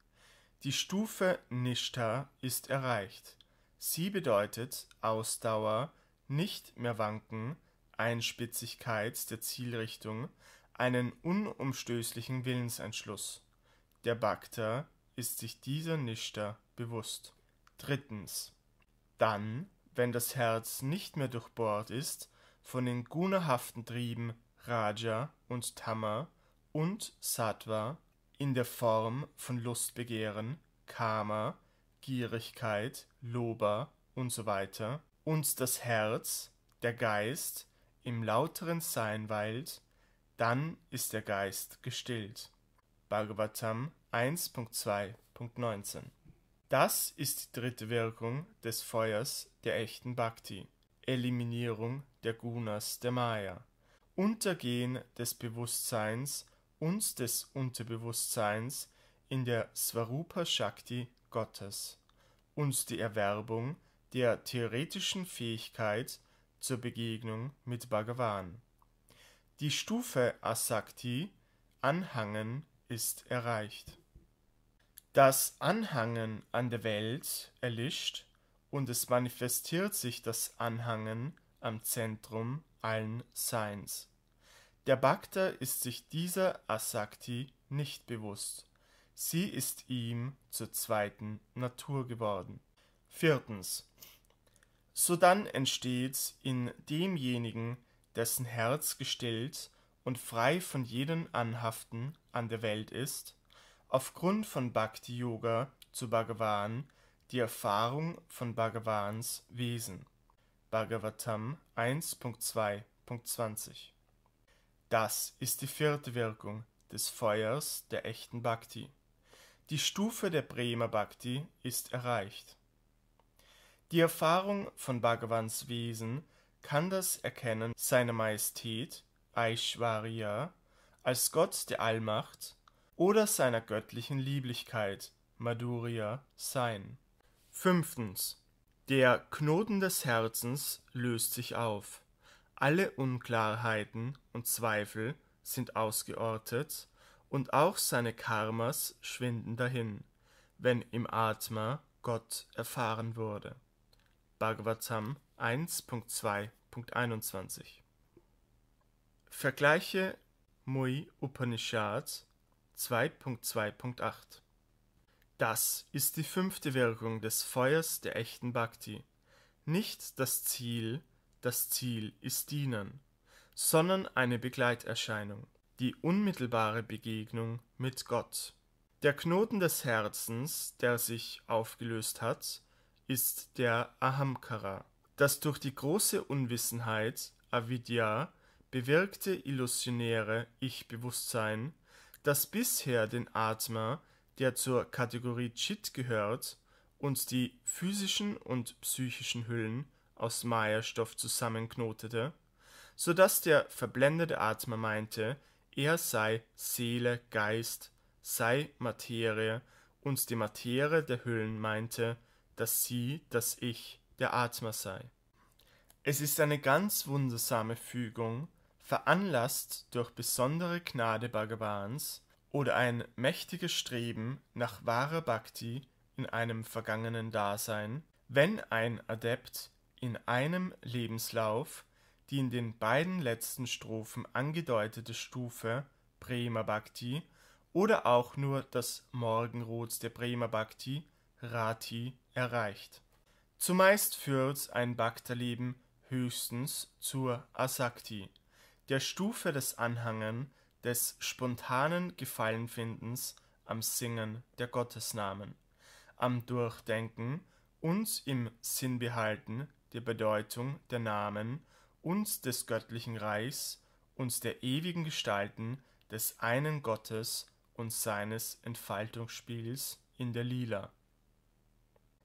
Die Stufe Nishta ist erreicht. Sie bedeutet Ausdauer, nicht mehr wanken, Einspitzigkeit der Zielrichtung, einen unumstößlichen Willensentschluss. Der Bhakta ist sich dieser Nishta bewusst. Drittens. Dann, wenn das Herz nicht mehr durchbohrt ist von den gunahaften Trieben Raja und Tama und Sattva in der Form von Lustbegehren, Karma, Gierigkeit, Loba und so weiter, und das Herz, der Geist, im lauteren Sein weilt, dann ist der Geist gestillt. Bhagavatam 1.2.19. Das ist die dritte Wirkung des Feuers der echten Bhakti. Eliminierung der Gunas der Maya. Untergehen des Bewusstseins und des Unterbewusstseins in der Svarupa Shakti Gottes und die Erwerbung der theoretischen Fähigkeit zur Begegnung mit Bhagavan. Die Stufe Asakti, Anhangen ist erreicht. Das Anhangen an der Welt erlischt und es manifestiert sich das Anhangen am Zentrum allen Seins. Der Bhakta ist sich dieser Asakti nicht bewusst. Sie ist ihm zur zweiten Natur geworden. Viertens. Sodann entsteht in demjenigen, dessen Herz gestillt und frei von jedem Anhaften an der Welt ist, aufgrund von Bhakti Yoga zu Bhagavan die Erfahrung von Bhagavans Wesen. Bhagavatam 1.2.20 Das ist die vierte Wirkung des Feuers der echten Bhakti. Die Stufe der Prema Bhakti ist erreicht. Die Erfahrung von Bhagavans Wesen kann das Erkennen seiner Majestät, Aishwarya, als Gott der Allmacht oder seiner göttlichen Lieblichkeit Madhurya sein. Fünftens. Der Knoten des Herzens löst sich auf. Alle Unklarheiten und Zweifel sind ausgeortet und auch seine Karmas schwinden dahin, wenn im Atma Gott erfahren wurde. Bhagavatam 1.2.21 Vergleiche Mui Upanishads 2.2.8 Das ist die fünfte Wirkung des Feuers der echten Bhakti. Nicht das Ziel, das Ziel ist Dienen, sondern eine Begleiterscheinung, die unmittelbare Begegnung mit Gott. Der Knoten des Herzens, der sich aufgelöst hat, ist der Ahamkara, das durch die große Unwissenheit Avidya bewirkte illusionäre Ich-Bewusstsein, das bisher den Atmer, der zur Kategorie Chit gehört, und die physischen und psychischen Hüllen aus Maya-Stoff zusammenknotete, so dass der verblendete Atmer meinte, er sei Seele, Geist, sei Materie und die Materie der Hüllen meinte, dass sie, das Ich, der Atmer sei. Es ist eine ganz wundersame Fügung, veranlasst durch besondere Gnade Bhagavans oder ein mächtiges Streben nach wahrer Bhakti in einem vergangenen Dasein, wenn ein Adept in einem Lebenslauf die in den beiden letzten Strophen angedeutete Stufe Prema Bhakti oder auch nur das Morgenrot der Prema Bhakti Rati erreicht. Zumeist führt ein Bhakta-Leben höchstens zur Asakti, der Stufe des Anhangen des spontanen Gefallenfindens am Singen der Gottesnamen, am Durchdenken und im Sinnbehalten der Bedeutung der Namen und des göttlichen Reichs und der ewigen Gestalten des einen Gottes und seines Entfaltungsspiels in der Lila.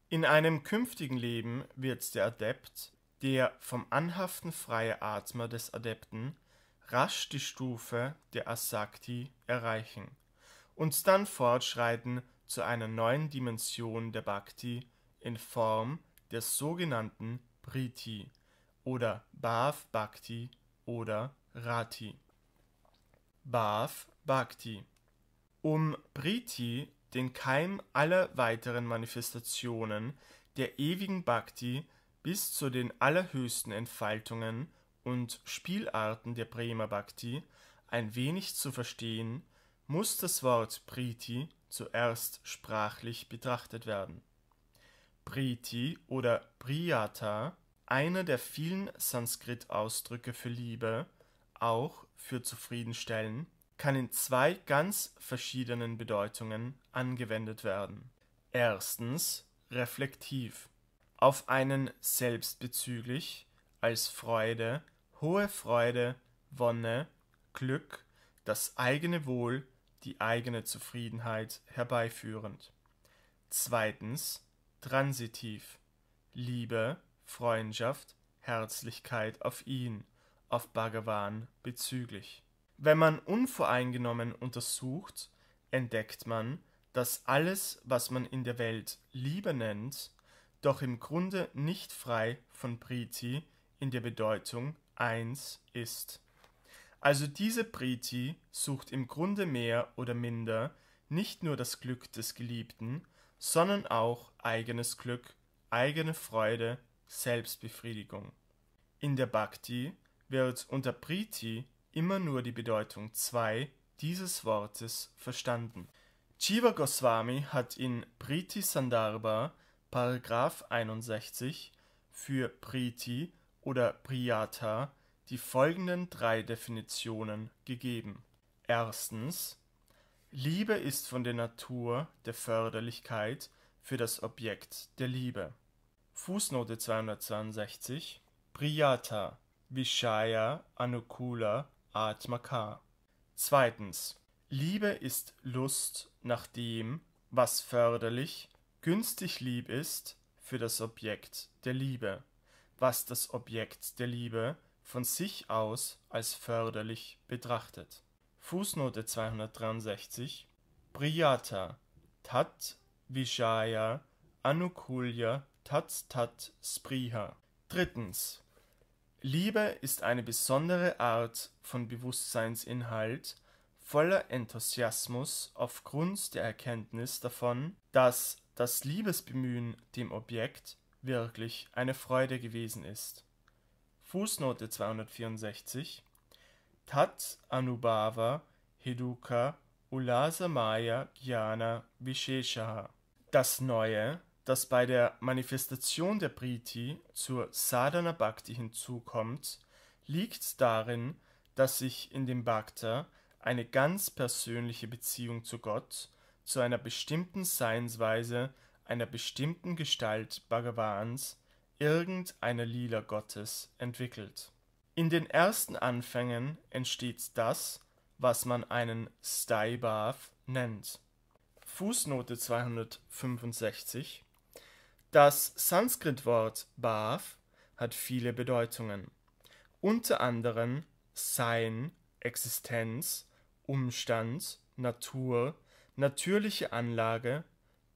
In einem künftigen Leben wird der Adept, der vom Anhaften freie Atmer des Adepten rasch die Stufe der Asakti erreichen und dann fortschreiten zu einer neuen Dimension der Bhakti in Form der sogenannten Priti oder Bhav Bhakti oder Rati. Bhav Bhakti. Um Priti, den Keim aller weiteren Manifestationen der ewigen Bhakti bis zu den allerhöchsten Entfaltungen und Spielarten der Prema Bhakti ein wenig zu verstehen, muss das Wort Priti zuerst sprachlich betrachtet werden. Priti oder Priyata, einer der vielen Sanskrit-Ausdrücke für Liebe, auch für zufriedenstellen, kann in zwei ganz verschiedenen Bedeutungen angewendet werden. Erstens reflektiv auf einen selbstbezüglich als Freude hohe Freude, Wonne, Glück, das eigene Wohl, die eigene Zufriedenheit herbeiführend. Zweitens transitiv Liebe, Freundschaft, Herzlichkeit auf ihn, auf Bhagavan bezüglich. Wenn man unvoreingenommen untersucht, entdeckt man, dass alles, was man in der Welt Liebe nennt, doch im Grunde nicht frei von Priti in der Bedeutung 1 ist. Also diese Priti sucht im Grunde mehr oder minder nicht nur das Glück des Geliebten, sondern auch eigenes Glück, eigene Freude, Selbstbefriedigung. In der Bhakti wird unter Priti immer nur die Bedeutung 2 dieses Wortes verstanden. Jiva Goswami hat in Priti Sandarbha, Paragraph 61, für Priti oder Priyata die folgenden drei Definitionen gegeben: Liebe ist von der Natur der Förderlichkeit für das Objekt der Liebe. (Fußnote 262: Priyata Vishaya Anukula Atmaka) Liebe ist Lust nach dem, was förderlich, günstig lieb ist für das Objekt der Liebe was das Objekt der Liebe von sich aus als förderlich betrachtet. Fußnote 263 Priyata Tat Vijaya Anukulya Tat Tat Spriha. Drittens. Liebe ist eine besondere Art von Bewusstseinsinhalt voller Enthusiasmus aufgrund der Erkenntnis davon, dass das Liebesbemühen dem Objekt wirklich eine Freude gewesen ist. Fußnote 264 Tat Anubhava Heduka Ulasa Maya Jnana Visheshaha. Das Neue, das bei der Manifestation der Priti zur Sadhana Bhakti hinzukommt, liegt darin, dass sich in dem Bhakta eine ganz persönliche Beziehung zu Gott, zu einer bestimmten Seinsweise einer bestimmten Gestalt Bhagavans, irgendeiner Lila Gottes, entwickelt. In den ersten Anfängen entsteht das, was man einen Sthaibhav nennt. Fußnote 265 Das Sanskritwort Bath hat viele Bedeutungen, unter anderem Sein, Existenz, Umstand, Natur, natürliche Anlage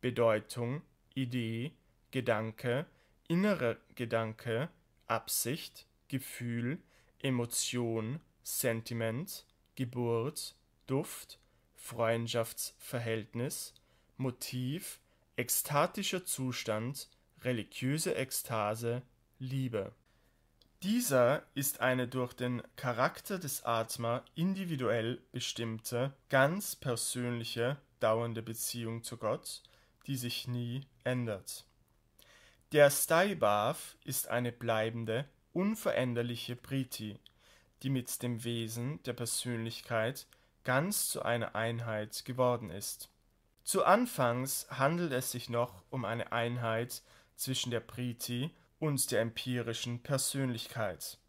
Bedeutung, Idee, Gedanke, innerer Gedanke, Absicht, Gefühl, Emotion, Sentiment, Geburt, Duft, Freundschaftsverhältnis, Motiv, ekstatischer Zustand, religiöse Ekstase, Liebe. Dieser ist eine durch den Charakter des Atma individuell bestimmte, ganz persönliche, dauernde Beziehung zu Gott die sich nie ändert. Der Staibav ist eine bleibende, unveränderliche Priti, die mit dem Wesen der Persönlichkeit ganz zu einer Einheit geworden ist. Zu Anfangs handelt es sich noch um eine Einheit zwischen der Priti und der empirischen Persönlichkeit,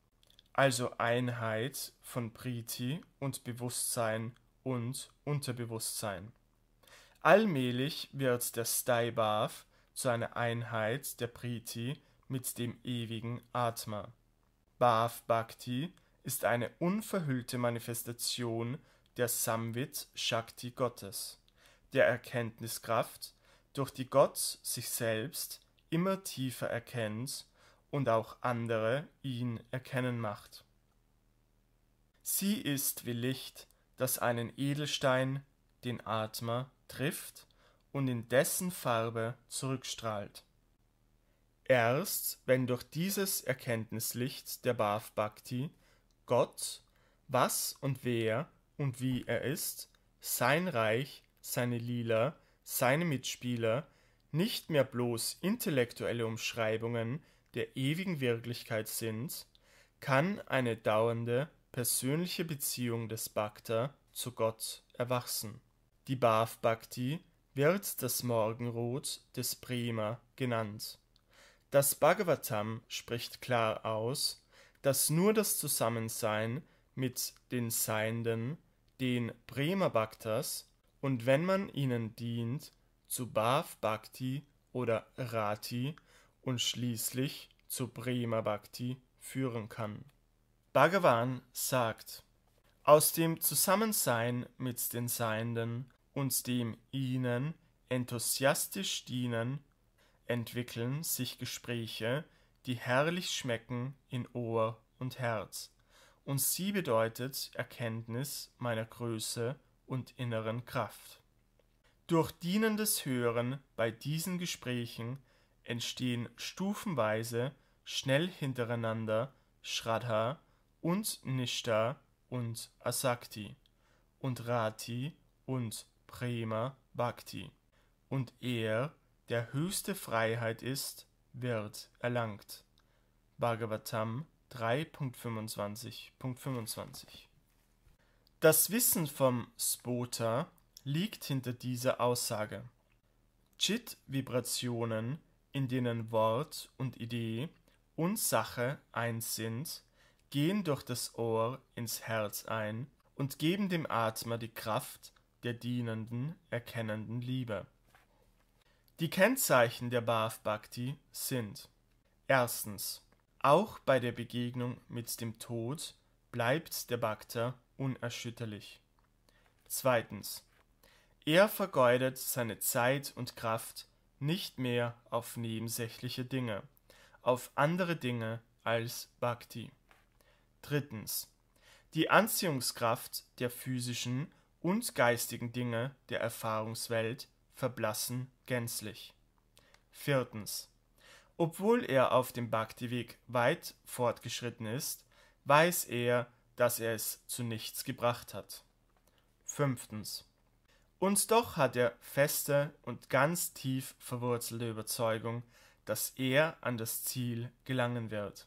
also Einheit von Priti und Bewusstsein und Unterbewusstsein. Allmählich wird der Staibav zu einer Einheit der Priti mit dem ewigen Atma. Bhav Bhakti ist eine unverhüllte Manifestation der Samvit Shakti Gottes, der Erkenntniskraft, durch die Gott sich selbst immer tiefer erkennt und auch andere ihn erkennen macht. Sie ist wie Licht, das einen Edelstein den Atmer trifft und in dessen Farbe zurückstrahlt. Erst wenn durch dieses Erkenntnislicht der Bhav Bhakti Gott, was und wer und wie er ist, sein Reich, seine Lila, seine Mitspieler nicht mehr bloß intellektuelle Umschreibungen der ewigen Wirklichkeit sind, kann eine dauernde persönliche Beziehung des Bhakta zu Gott erwachsen die Bhav Bhakti wird das Morgenrot des Prema genannt. Das Bhagavatam spricht klar aus, dass nur das Zusammensein mit den Seienden, den Prema Bhaktas und wenn man ihnen dient, zu Bhav Bhakti oder Rati und schließlich zu Prema Bhakti führen kann. Bhagavan sagt, aus dem Zusammensein mit den Seienden und dem ihnen enthusiastisch dienen, entwickeln sich Gespräche, die herrlich schmecken in Ohr und Herz, und sie bedeutet Erkenntnis meiner Größe und inneren Kraft. Durch dienendes Hören bei diesen Gesprächen entstehen stufenweise schnell hintereinander Shraddha und Nishta und Asakti und Rati und Prema Bhakti. Und er, der höchste Freiheit ist, wird erlangt. Bhagavatam 3.25.25 Das Wissen vom Spota liegt hinter dieser Aussage. Chit-Vibrationen, in denen Wort und Idee und Sache eins sind, gehen durch das Ohr ins Herz ein und geben dem Atmer die Kraft, der dienenden, erkennenden Liebe. Die Kennzeichen der Bhav Bhakti sind erstens auch bei der Begegnung mit dem Tod bleibt der Bhakta unerschütterlich. Zweitens er vergeudet seine Zeit und Kraft nicht mehr auf nebensächliche Dinge, auf andere Dinge als Bhakti. Drittens. Die Anziehungskraft der physischen und geistigen Dinge der Erfahrungswelt verblassen gänzlich. Viertens. Obwohl er auf dem Bhakti-Weg weit fortgeschritten ist, weiß er, dass er es zu nichts gebracht hat. Fünftens. Und doch hat er feste und ganz tief verwurzelte Überzeugung, dass er an das Ziel gelangen wird.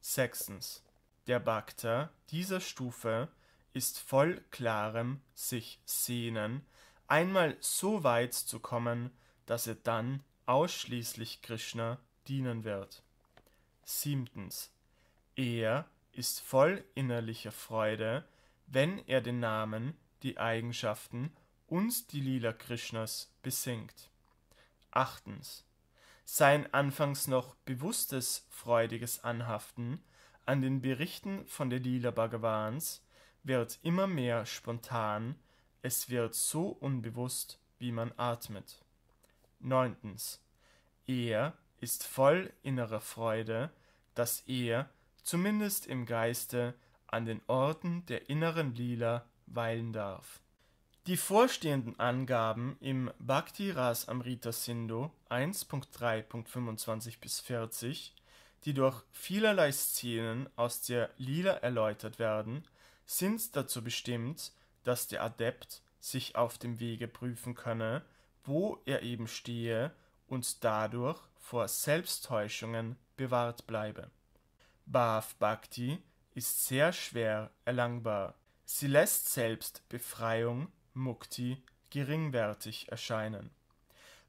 Sechstens. Der Bhakta dieser Stufe ist voll klarem sich Sehnen, einmal so weit zu kommen, dass er dann ausschließlich Krishna dienen wird. Siebtens. Er ist voll innerlicher Freude, wenn er den Namen, die Eigenschaften und die Lila Krishnas besingt. Achtens. Sein anfangs noch bewusstes freudiges Anhaften an den Berichten von der Lila Bhagavans wird immer mehr spontan, es wird so unbewusst, wie man atmet. 9. Er ist voll innerer Freude, dass er, zumindest im Geiste, an den Orten der inneren Lila weilen darf. Die vorstehenden Angaben im Bhakti Ras Amrita Sindhu 1.3.25 bis 40, die durch vielerlei Szenen aus der Lila erläutert werden, sind dazu bestimmt, dass der Adept sich auf dem Wege prüfen könne, wo er eben stehe und dadurch vor Selbsttäuschungen bewahrt bleibe. Bhav Bhakti ist sehr schwer erlangbar. Sie lässt selbst Befreiung, Mukti, geringwertig erscheinen.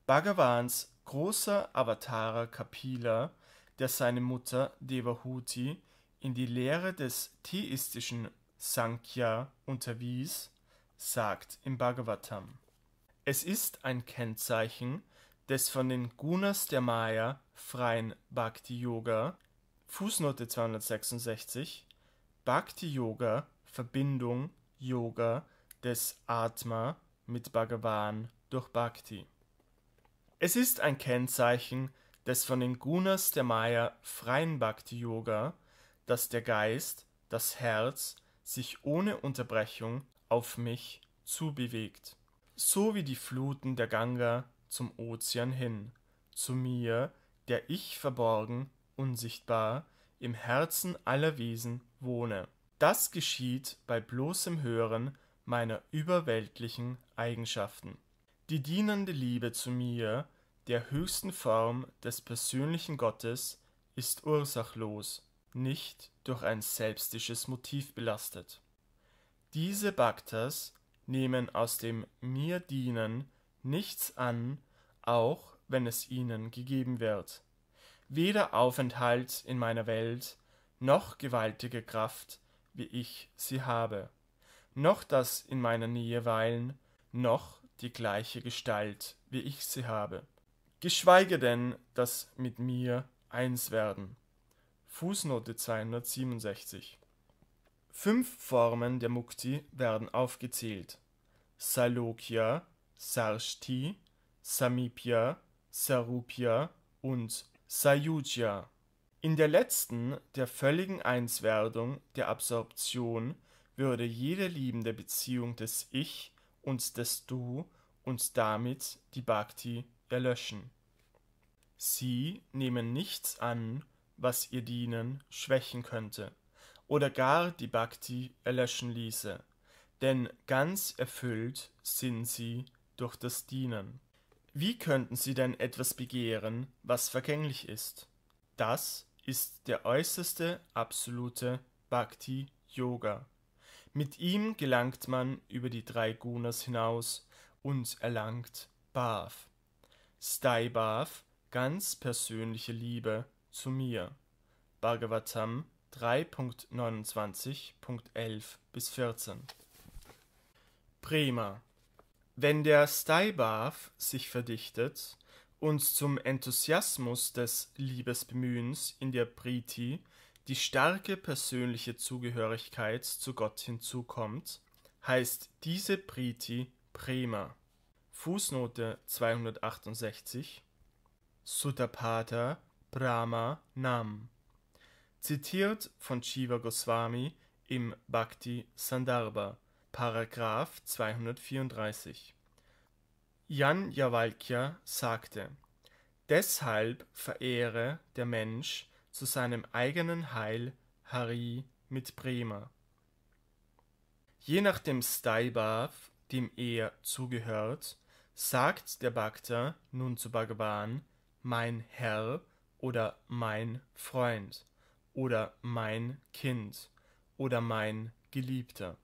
Bhagavans großer Avatar Kapila, der seine Mutter Devahuti in die Lehre des theistischen Sankhya unterwies, sagt im Bhagavatam: Es ist ein Kennzeichen des von den Gunas der Maya freien Bhakti Yoga. Fußnote 266 Bhakti Yoga Verbindung Yoga des Atma mit Bhagavan durch Bhakti. Es ist ein Kennzeichen des von den Gunas der Maya freien Bhakti Yoga, dass der Geist, das Herz sich ohne Unterbrechung auf mich zubewegt, so wie die Fluten der Ganga zum Ozean hin, zu mir, der ich verborgen, unsichtbar, im Herzen aller Wesen wohne. Das geschieht bei bloßem Hören meiner überweltlichen Eigenschaften. Die dienende Liebe zu mir, der höchsten Form des persönlichen Gottes, ist ursachlos nicht durch ein selbstisches Motiv belastet. Diese Bhaktas nehmen aus dem Mir dienen nichts an, auch wenn es ihnen gegeben wird. Weder Aufenthalt in meiner Welt, noch gewaltige Kraft, wie ich sie habe, noch das in meiner Nähe weilen, noch die gleiche Gestalt, wie ich sie habe, geschweige denn das mit mir eins werden. Fußnote 267. Fünf Formen der Mukti werden aufgezählt: Salokya, Sarshti, Samipya, Sarupya und Sayujya. In der letzten, der völligen Einswerdung, der Absorption, würde jede liebende Beziehung des Ich und des Du und damit die Bhakti erlöschen. Sie nehmen nichts an, was ihr Dienen schwächen könnte oder gar die Bhakti erlöschen ließe, denn ganz erfüllt sind sie durch das Dienen. Wie könnten sie denn etwas begehren, was vergänglich ist? Das ist der äußerste absolute Bhakti Yoga. Mit ihm gelangt man über die drei Gunas hinaus und erlangt Bhav. Stai Bhav, ganz persönliche Liebe zu mir. Bhagavatam 3.29.11 bis 14 Prima Wenn der Staibhav sich verdichtet, und zum Enthusiasmus des Liebesbemühens in der Priti die starke persönliche Zugehörigkeit zu Gott hinzukommt, heißt diese Priti Prima. Fußnote 268 Suttapada Brahma Nam. Zitiert von Shiva Goswami im Bhakti Sandarbha, Paragraph 234. Jan Javalkya sagte: Deshalb verehre der Mensch zu seinem eigenen Heil Hari mit Prema. Je nach dem Staibhav, dem er zugehört, sagt der Bhakta nun zu Bhagavan: Mein Herr oder mein Freund oder mein Kind oder mein Geliebter.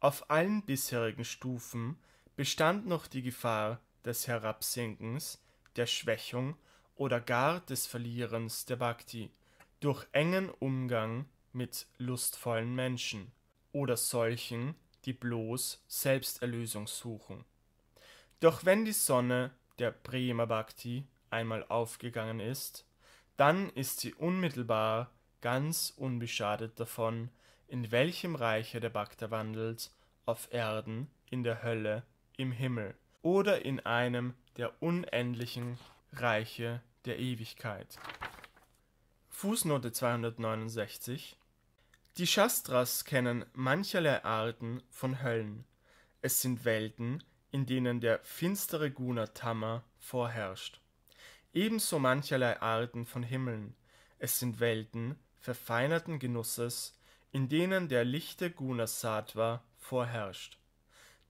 Auf allen bisherigen Stufen bestand noch die Gefahr des Herabsinkens, der Schwächung oder gar des Verlierens der Bhakti durch engen Umgang mit lustvollen Menschen oder solchen, die bloß Selbsterlösung suchen. Doch wenn die Sonne der Prema Bhakti einmal aufgegangen ist, dann ist sie unmittelbar ganz unbeschadet davon, in welchem Reiche der Bhakta wandelt, auf Erden, in der Hölle, im Himmel oder in einem der unendlichen Reiche der Ewigkeit. Fußnote 269 Die Shastras kennen mancherlei Arten von Höllen. Es sind Welten, in denen der finstere Guna Tama vorherrscht ebenso mancherlei Arten von Himmeln. Es sind Welten verfeinerten Genusses, in denen der lichte Gunasattva vorherrscht.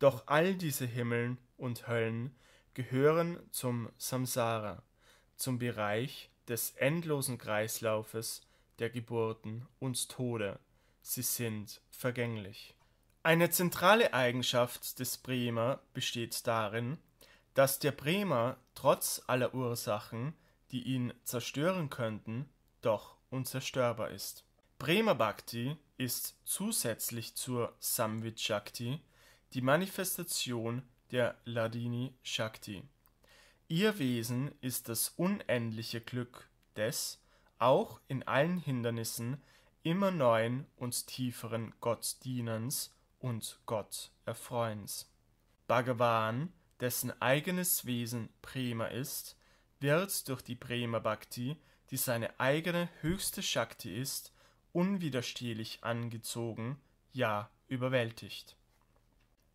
Doch all diese Himmeln und Höllen gehören zum Samsara, zum Bereich des endlosen Kreislaufes der Geburten und Tode. Sie sind vergänglich. Eine zentrale Eigenschaft des Brema besteht darin, dass der Bremer trotz aller Ursachen, die ihn zerstören könnten, doch unzerstörbar ist. Bremer Bhakti ist zusätzlich zur Samvit Shakti die Manifestation der Ladini Shakti. Ihr Wesen ist das unendliche Glück des, auch in allen Hindernissen, immer neuen und tieferen Gottdienens und Gotterfreuens. Bhagavan dessen eigenes Wesen Prema ist, wird durch die Prema Bhakti, die seine eigene höchste Shakti ist, unwiderstehlich angezogen, ja überwältigt.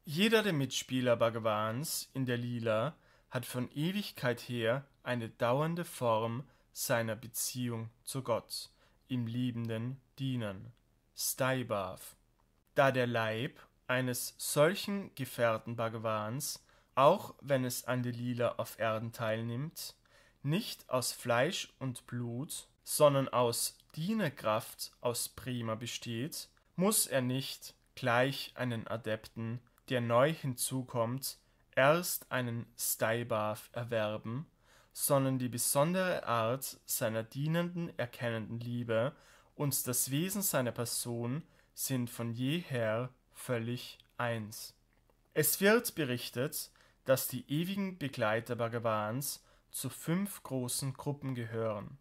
Jeder der Mitspieler Bhagavans in der Lila hat von Ewigkeit her eine dauernde Form seiner Beziehung zu Gott, im liebenden Dienern, Staibhav. Da der Leib eines solchen Gefährten Bhagavans auch wenn es an der Lila auf Erden teilnimmt, nicht aus Fleisch und Blut, sondern aus Dienerkraft aus Prima besteht, muss er nicht gleich einen Adepten, der neu hinzukommt, erst einen Staibath erwerben, sondern die besondere Art seiner dienenden, erkennenden Liebe und das Wesen seiner Person sind von jeher völlig eins. Es wird berichtet, dass die ewigen Begleiter Bhagavans zu fünf großen Gruppen gehören.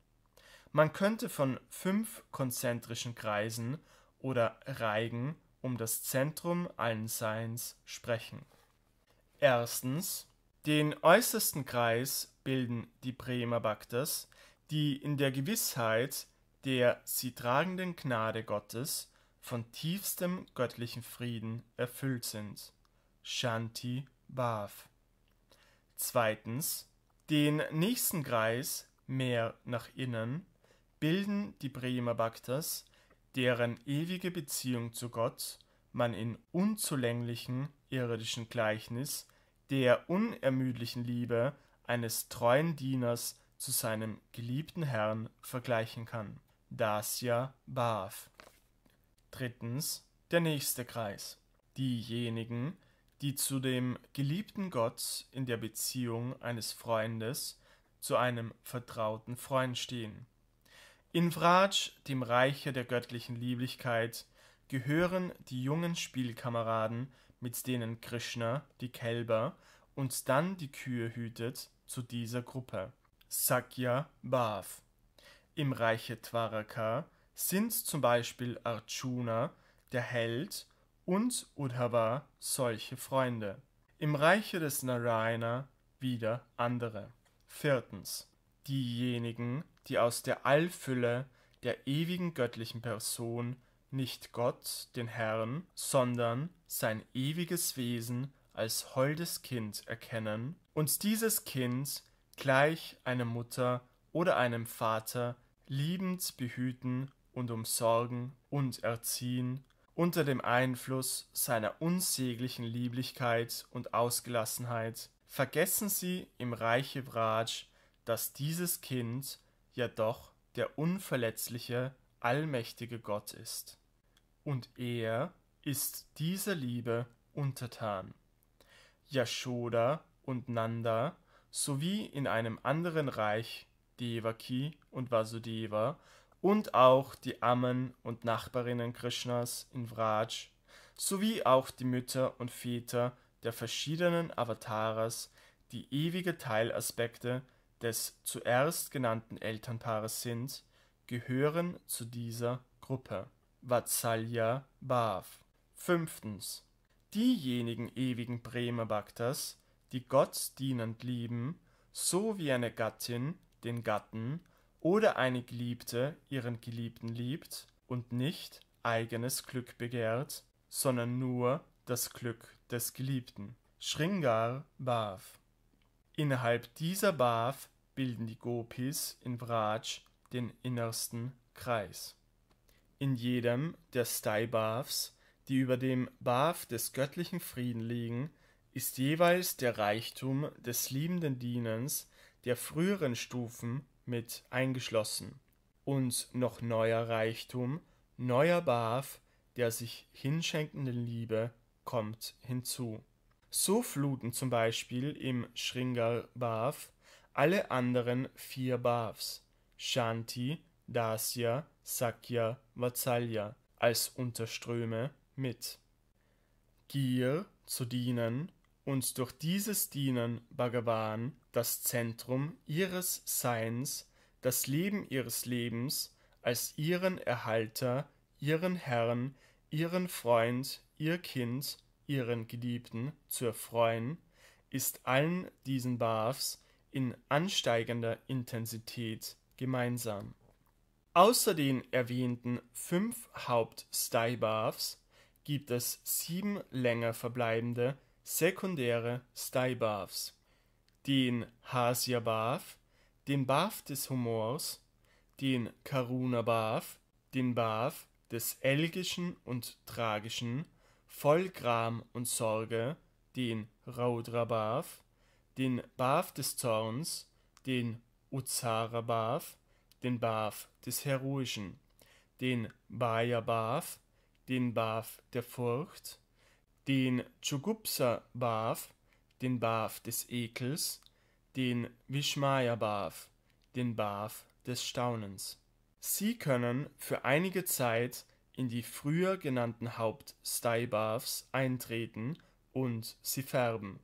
Man könnte von fünf konzentrischen Kreisen oder Reigen um das Zentrum allen Seins sprechen. Erstens den äußersten Kreis bilden die Prema Bhaktas, die in der Gewissheit der sie tragenden Gnade Gottes von tiefstem göttlichen Frieden erfüllt sind. Shanti Bhav. Zweitens, den nächsten Kreis mehr nach innen bilden die Bremer Bhaktas, deren ewige Beziehung zu Gott man in unzulänglichen irdischen Gleichnis der unermüdlichen Liebe eines treuen Dieners zu seinem geliebten Herrn vergleichen kann. Dasya Bhav. Drittens, der nächste Kreis. Diejenigen, die zu dem geliebten Gott in der Beziehung eines Freundes zu einem vertrauten Freund stehen. In Vraj, dem Reiche der göttlichen Lieblichkeit, gehören die jungen Spielkameraden, mit denen Krishna die Kälber und dann die Kühe hütet, zu dieser Gruppe. Sakya Bhav. Im Reiche Tvaraka sind zum Beispiel Arjuna, der Held, und Uddhava solche Freunde, im Reiche des Narayana wieder andere. Viertens. Diejenigen, die aus der Allfülle der ewigen göttlichen Person nicht Gott, den Herrn, sondern sein ewiges Wesen als holdes Kind erkennen und dieses Kind gleich einer Mutter oder einem Vater liebend behüten und umsorgen und erziehen unter dem Einfluss seiner unsäglichen Lieblichkeit und Ausgelassenheit vergessen sie im Reiche Vraj, dass dieses Kind ja doch der unverletzliche, allmächtige Gott ist. Und er ist dieser Liebe untertan. Yashoda und Nanda sowie in einem anderen Reich Devaki und Vasudeva und auch die Ammen und Nachbarinnen Krishnas in Vraj, sowie auch die Mütter und Väter der verschiedenen Avataras, die ewige Teilaspekte des zuerst genannten Elternpaares sind, gehören zu dieser Gruppe. Vatsalya Bhav. Fünftens. Diejenigen ewigen Prema Bhaktas, die Gott dienend lieben, so wie eine Gattin den Gatten oder eine Geliebte ihren Geliebten liebt und nicht eigenes Glück begehrt, sondern nur das Glück des Geliebten. Sringar Bhav Innerhalb dieser Bhav bilden die Gopis in Vraj den innersten Kreis. In jedem der Stai Bhavs, die über dem Bhav des göttlichen Frieden liegen, ist jeweils der Reichtum des liebenden Dienens der früheren Stufen mit eingeschlossen. Und noch neuer Reichtum, neuer Barf, der sich hinschenkenden Liebe, kommt hinzu. So fluten zum Beispiel im Shringar Bhav alle anderen vier Bhavs Shanti, Dasya, Sakya, Vatsalya als Unterströme mit. Gier zu dienen, und durch dieses Dienen Bhagavan das Zentrum ihres Seins, das Leben ihres Lebens, als ihren Erhalter, ihren Herrn, ihren Freund, ihr Kind, ihren Geliebten zu erfreuen, ist allen diesen Bhavs in ansteigender Intensität gemeinsam. Außer den erwähnten fünf Haupt-Sthaibhavs stai gibt es sieben länger verbleibende sekundäre style Baths. den hasia Bath, den Bath des Humors, den karuna Bath, den Bath des Elgischen und Tragischen, voll Gram und Sorge, den raudra Bath, den Bath des Zorns, den Uzara Bath, den Bath des Heroischen, den baya Bath, den Bath der Furcht, den Chugupsa-Bhav, den Bhav des Ekels, den Vishmaya-Bhav, den Bhav des Staunens. Sie können für einige Zeit in die früher genannten Haupt-Sthai-Bhavs eintreten und sie färben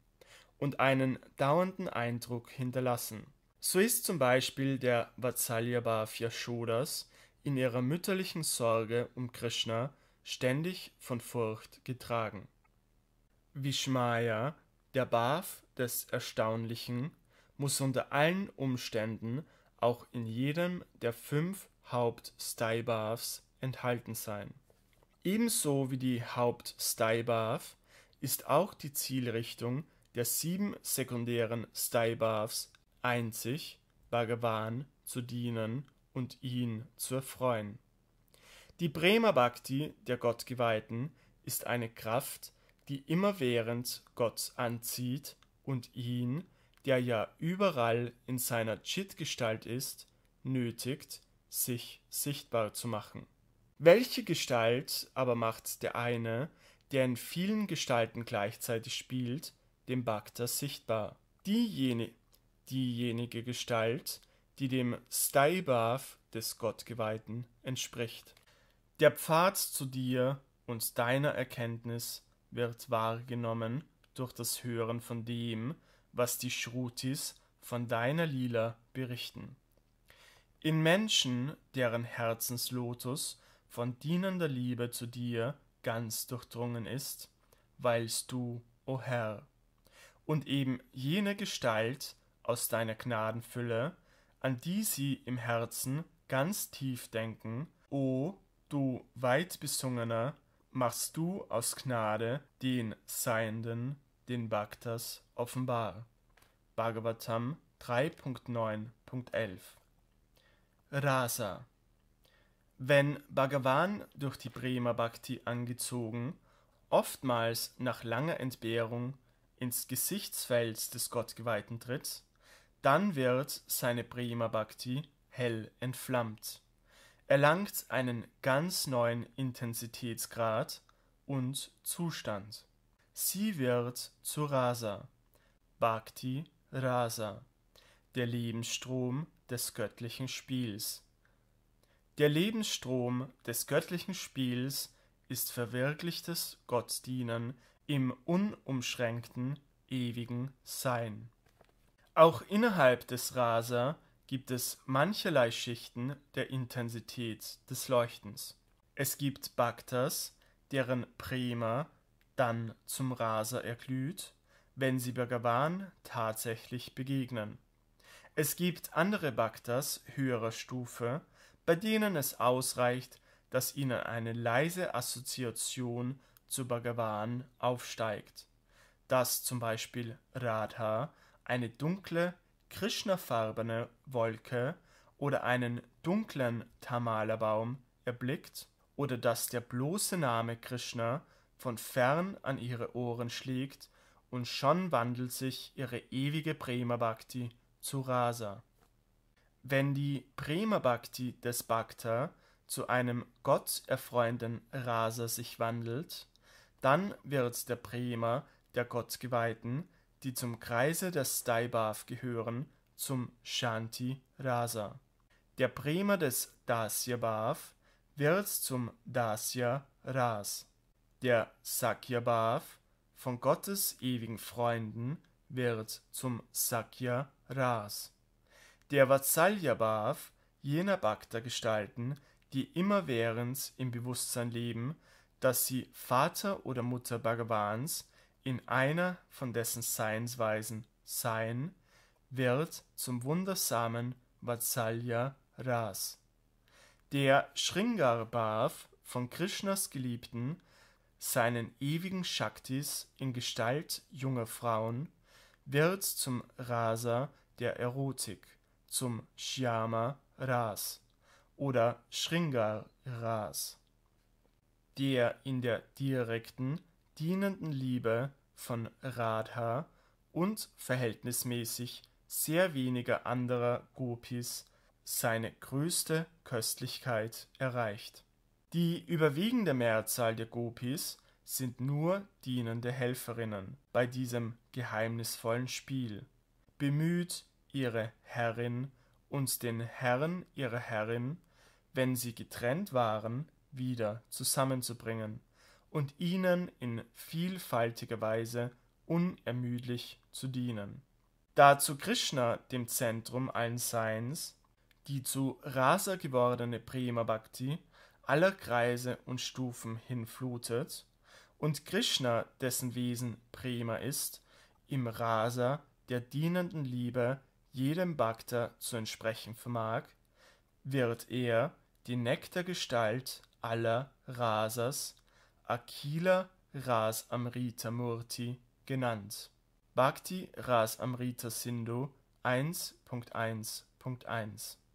und einen dauernden Eindruck hinterlassen. So ist zum Beispiel der Vatsalya-Bhav Yashodas in ihrer mütterlichen Sorge um Krishna ständig von Furcht getragen. Vishmaya, der Barth des Erstaunlichen, muss unter allen Umständen auch in jedem der fünf Haupt-Stybarths enthalten sein. Ebenso wie die Haupt-Stybarth ist auch die Zielrichtung der sieben sekundären Stybarths einzig, Bhagavan zu dienen und ihn zu erfreuen. Die Prema Bhakti der Gottgeweihten ist eine Kraft, die immerwährend Gott anzieht und ihn, der ja überall in seiner Chit-Gestalt ist, nötigt, sich sichtbar zu machen. Welche Gestalt aber macht der eine, der in vielen Gestalten gleichzeitig spielt, dem Bhakta sichtbar? Diejenige, diejenige Gestalt, die dem Staibhav des Gottgeweihten entspricht. Der Pfad zu dir und deiner Erkenntnis wird wahrgenommen durch das Hören von dem, was die Shrutis von deiner Lila berichten. In Menschen, deren Herzenslotus von dienender Liebe zu dir ganz durchdrungen ist, weilst du, o oh Herr, und eben jene Gestalt aus deiner Gnadenfülle, an die sie im Herzen ganz tief denken, o oh, du weitbesungener machst du aus Gnade den Seienden, den Bhaktas, offenbar. Bhagavatam 3.9.11 Rasa Wenn Bhagavan durch die Prema Bhakti angezogen, oftmals nach langer Entbehrung ins Gesichtsfeld des Gottgeweihten tritt, dann wird seine Prema Bhakti hell entflammt erlangt einen ganz neuen Intensitätsgrad und Zustand. Sie wird zu Rasa, Bhakti Rasa, der Lebensstrom des göttlichen Spiels. Der Lebensstrom des göttlichen Spiels ist verwirklichtes Gottdienen im unumschränkten ewigen Sein. Auch innerhalb des Rasa gibt es mancherlei Schichten der Intensität des Leuchtens. Es gibt Bhaktas, deren Prema dann zum Raser erglüht, wenn sie Bhagavan tatsächlich begegnen. Es gibt andere Bhaktas höherer Stufe, bei denen es ausreicht, dass ihnen eine leise Assoziation zu Bhagavan aufsteigt, dass zum Beispiel Radha eine dunkle krishnafarbene Wolke oder einen dunklen Tamalabaum erblickt oder dass der bloße Name Krishna von fern an ihre Ohren schlägt und schon wandelt sich ihre ewige Prema Bhakti zu Rasa. Wenn die Prema Bhakti des Bhakta zu einem gotterfreunden Rasa sich wandelt, dann wird der Prema der Gottgeweihten die zum Kreise der Staibav gehören, zum Shanti Rasa. Der Bremer des Dasya Bhav wird zum Dasya Ras. Der Sakya Bhav von Gottes ewigen Freunden wird zum Sakya Ras. Der Vatsalya Bhav jener Bhakta gestalten, die immerwährend im Bewusstsein leben, dass sie Vater oder Mutter Bhagavans, in einer von dessen Seinsweisen (Sein) wird zum wundersamen Vatsalya Ras, der Shringarbarf von Krishnas Geliebten, seinen ewigen Shaktis in Gestalt junger Frauen, wird zum Rasa der Erotik, zum Shyama Ras oder Shringar Ras, der in der direkten, dienenden Liebe von Radha und verhältnismäßig sehr weniger anderer Gopis seine größte Köstlichkeit erreicht. Die überwiegende Mehrzahl der Gopis sind nur dienende Helferinnen bei diesem geheimnisvollen Spiel, bemüht ihre Herrin und den Herrn ihrer Herrin, wenn sie getrennt waren, wieder zusammenzubringen und ihnen in vielfältiger Weise unermüdlich zu dienen. Da zu Krishna, dem Zentrum allen Seins, die zu Rasa gewordene Prima Bhakti aller Kreise und Stufen hinflutet und Krishna, dessen Wesen Prima ist, im Rasa der dienenden Liebe jedem Bhakta zu entsprechen vermag, wird er die Nektargestalt aller Rasas Akila Ras Amrita Murti genannt. Bhakti Ras Amrita Sindhu 1.1.1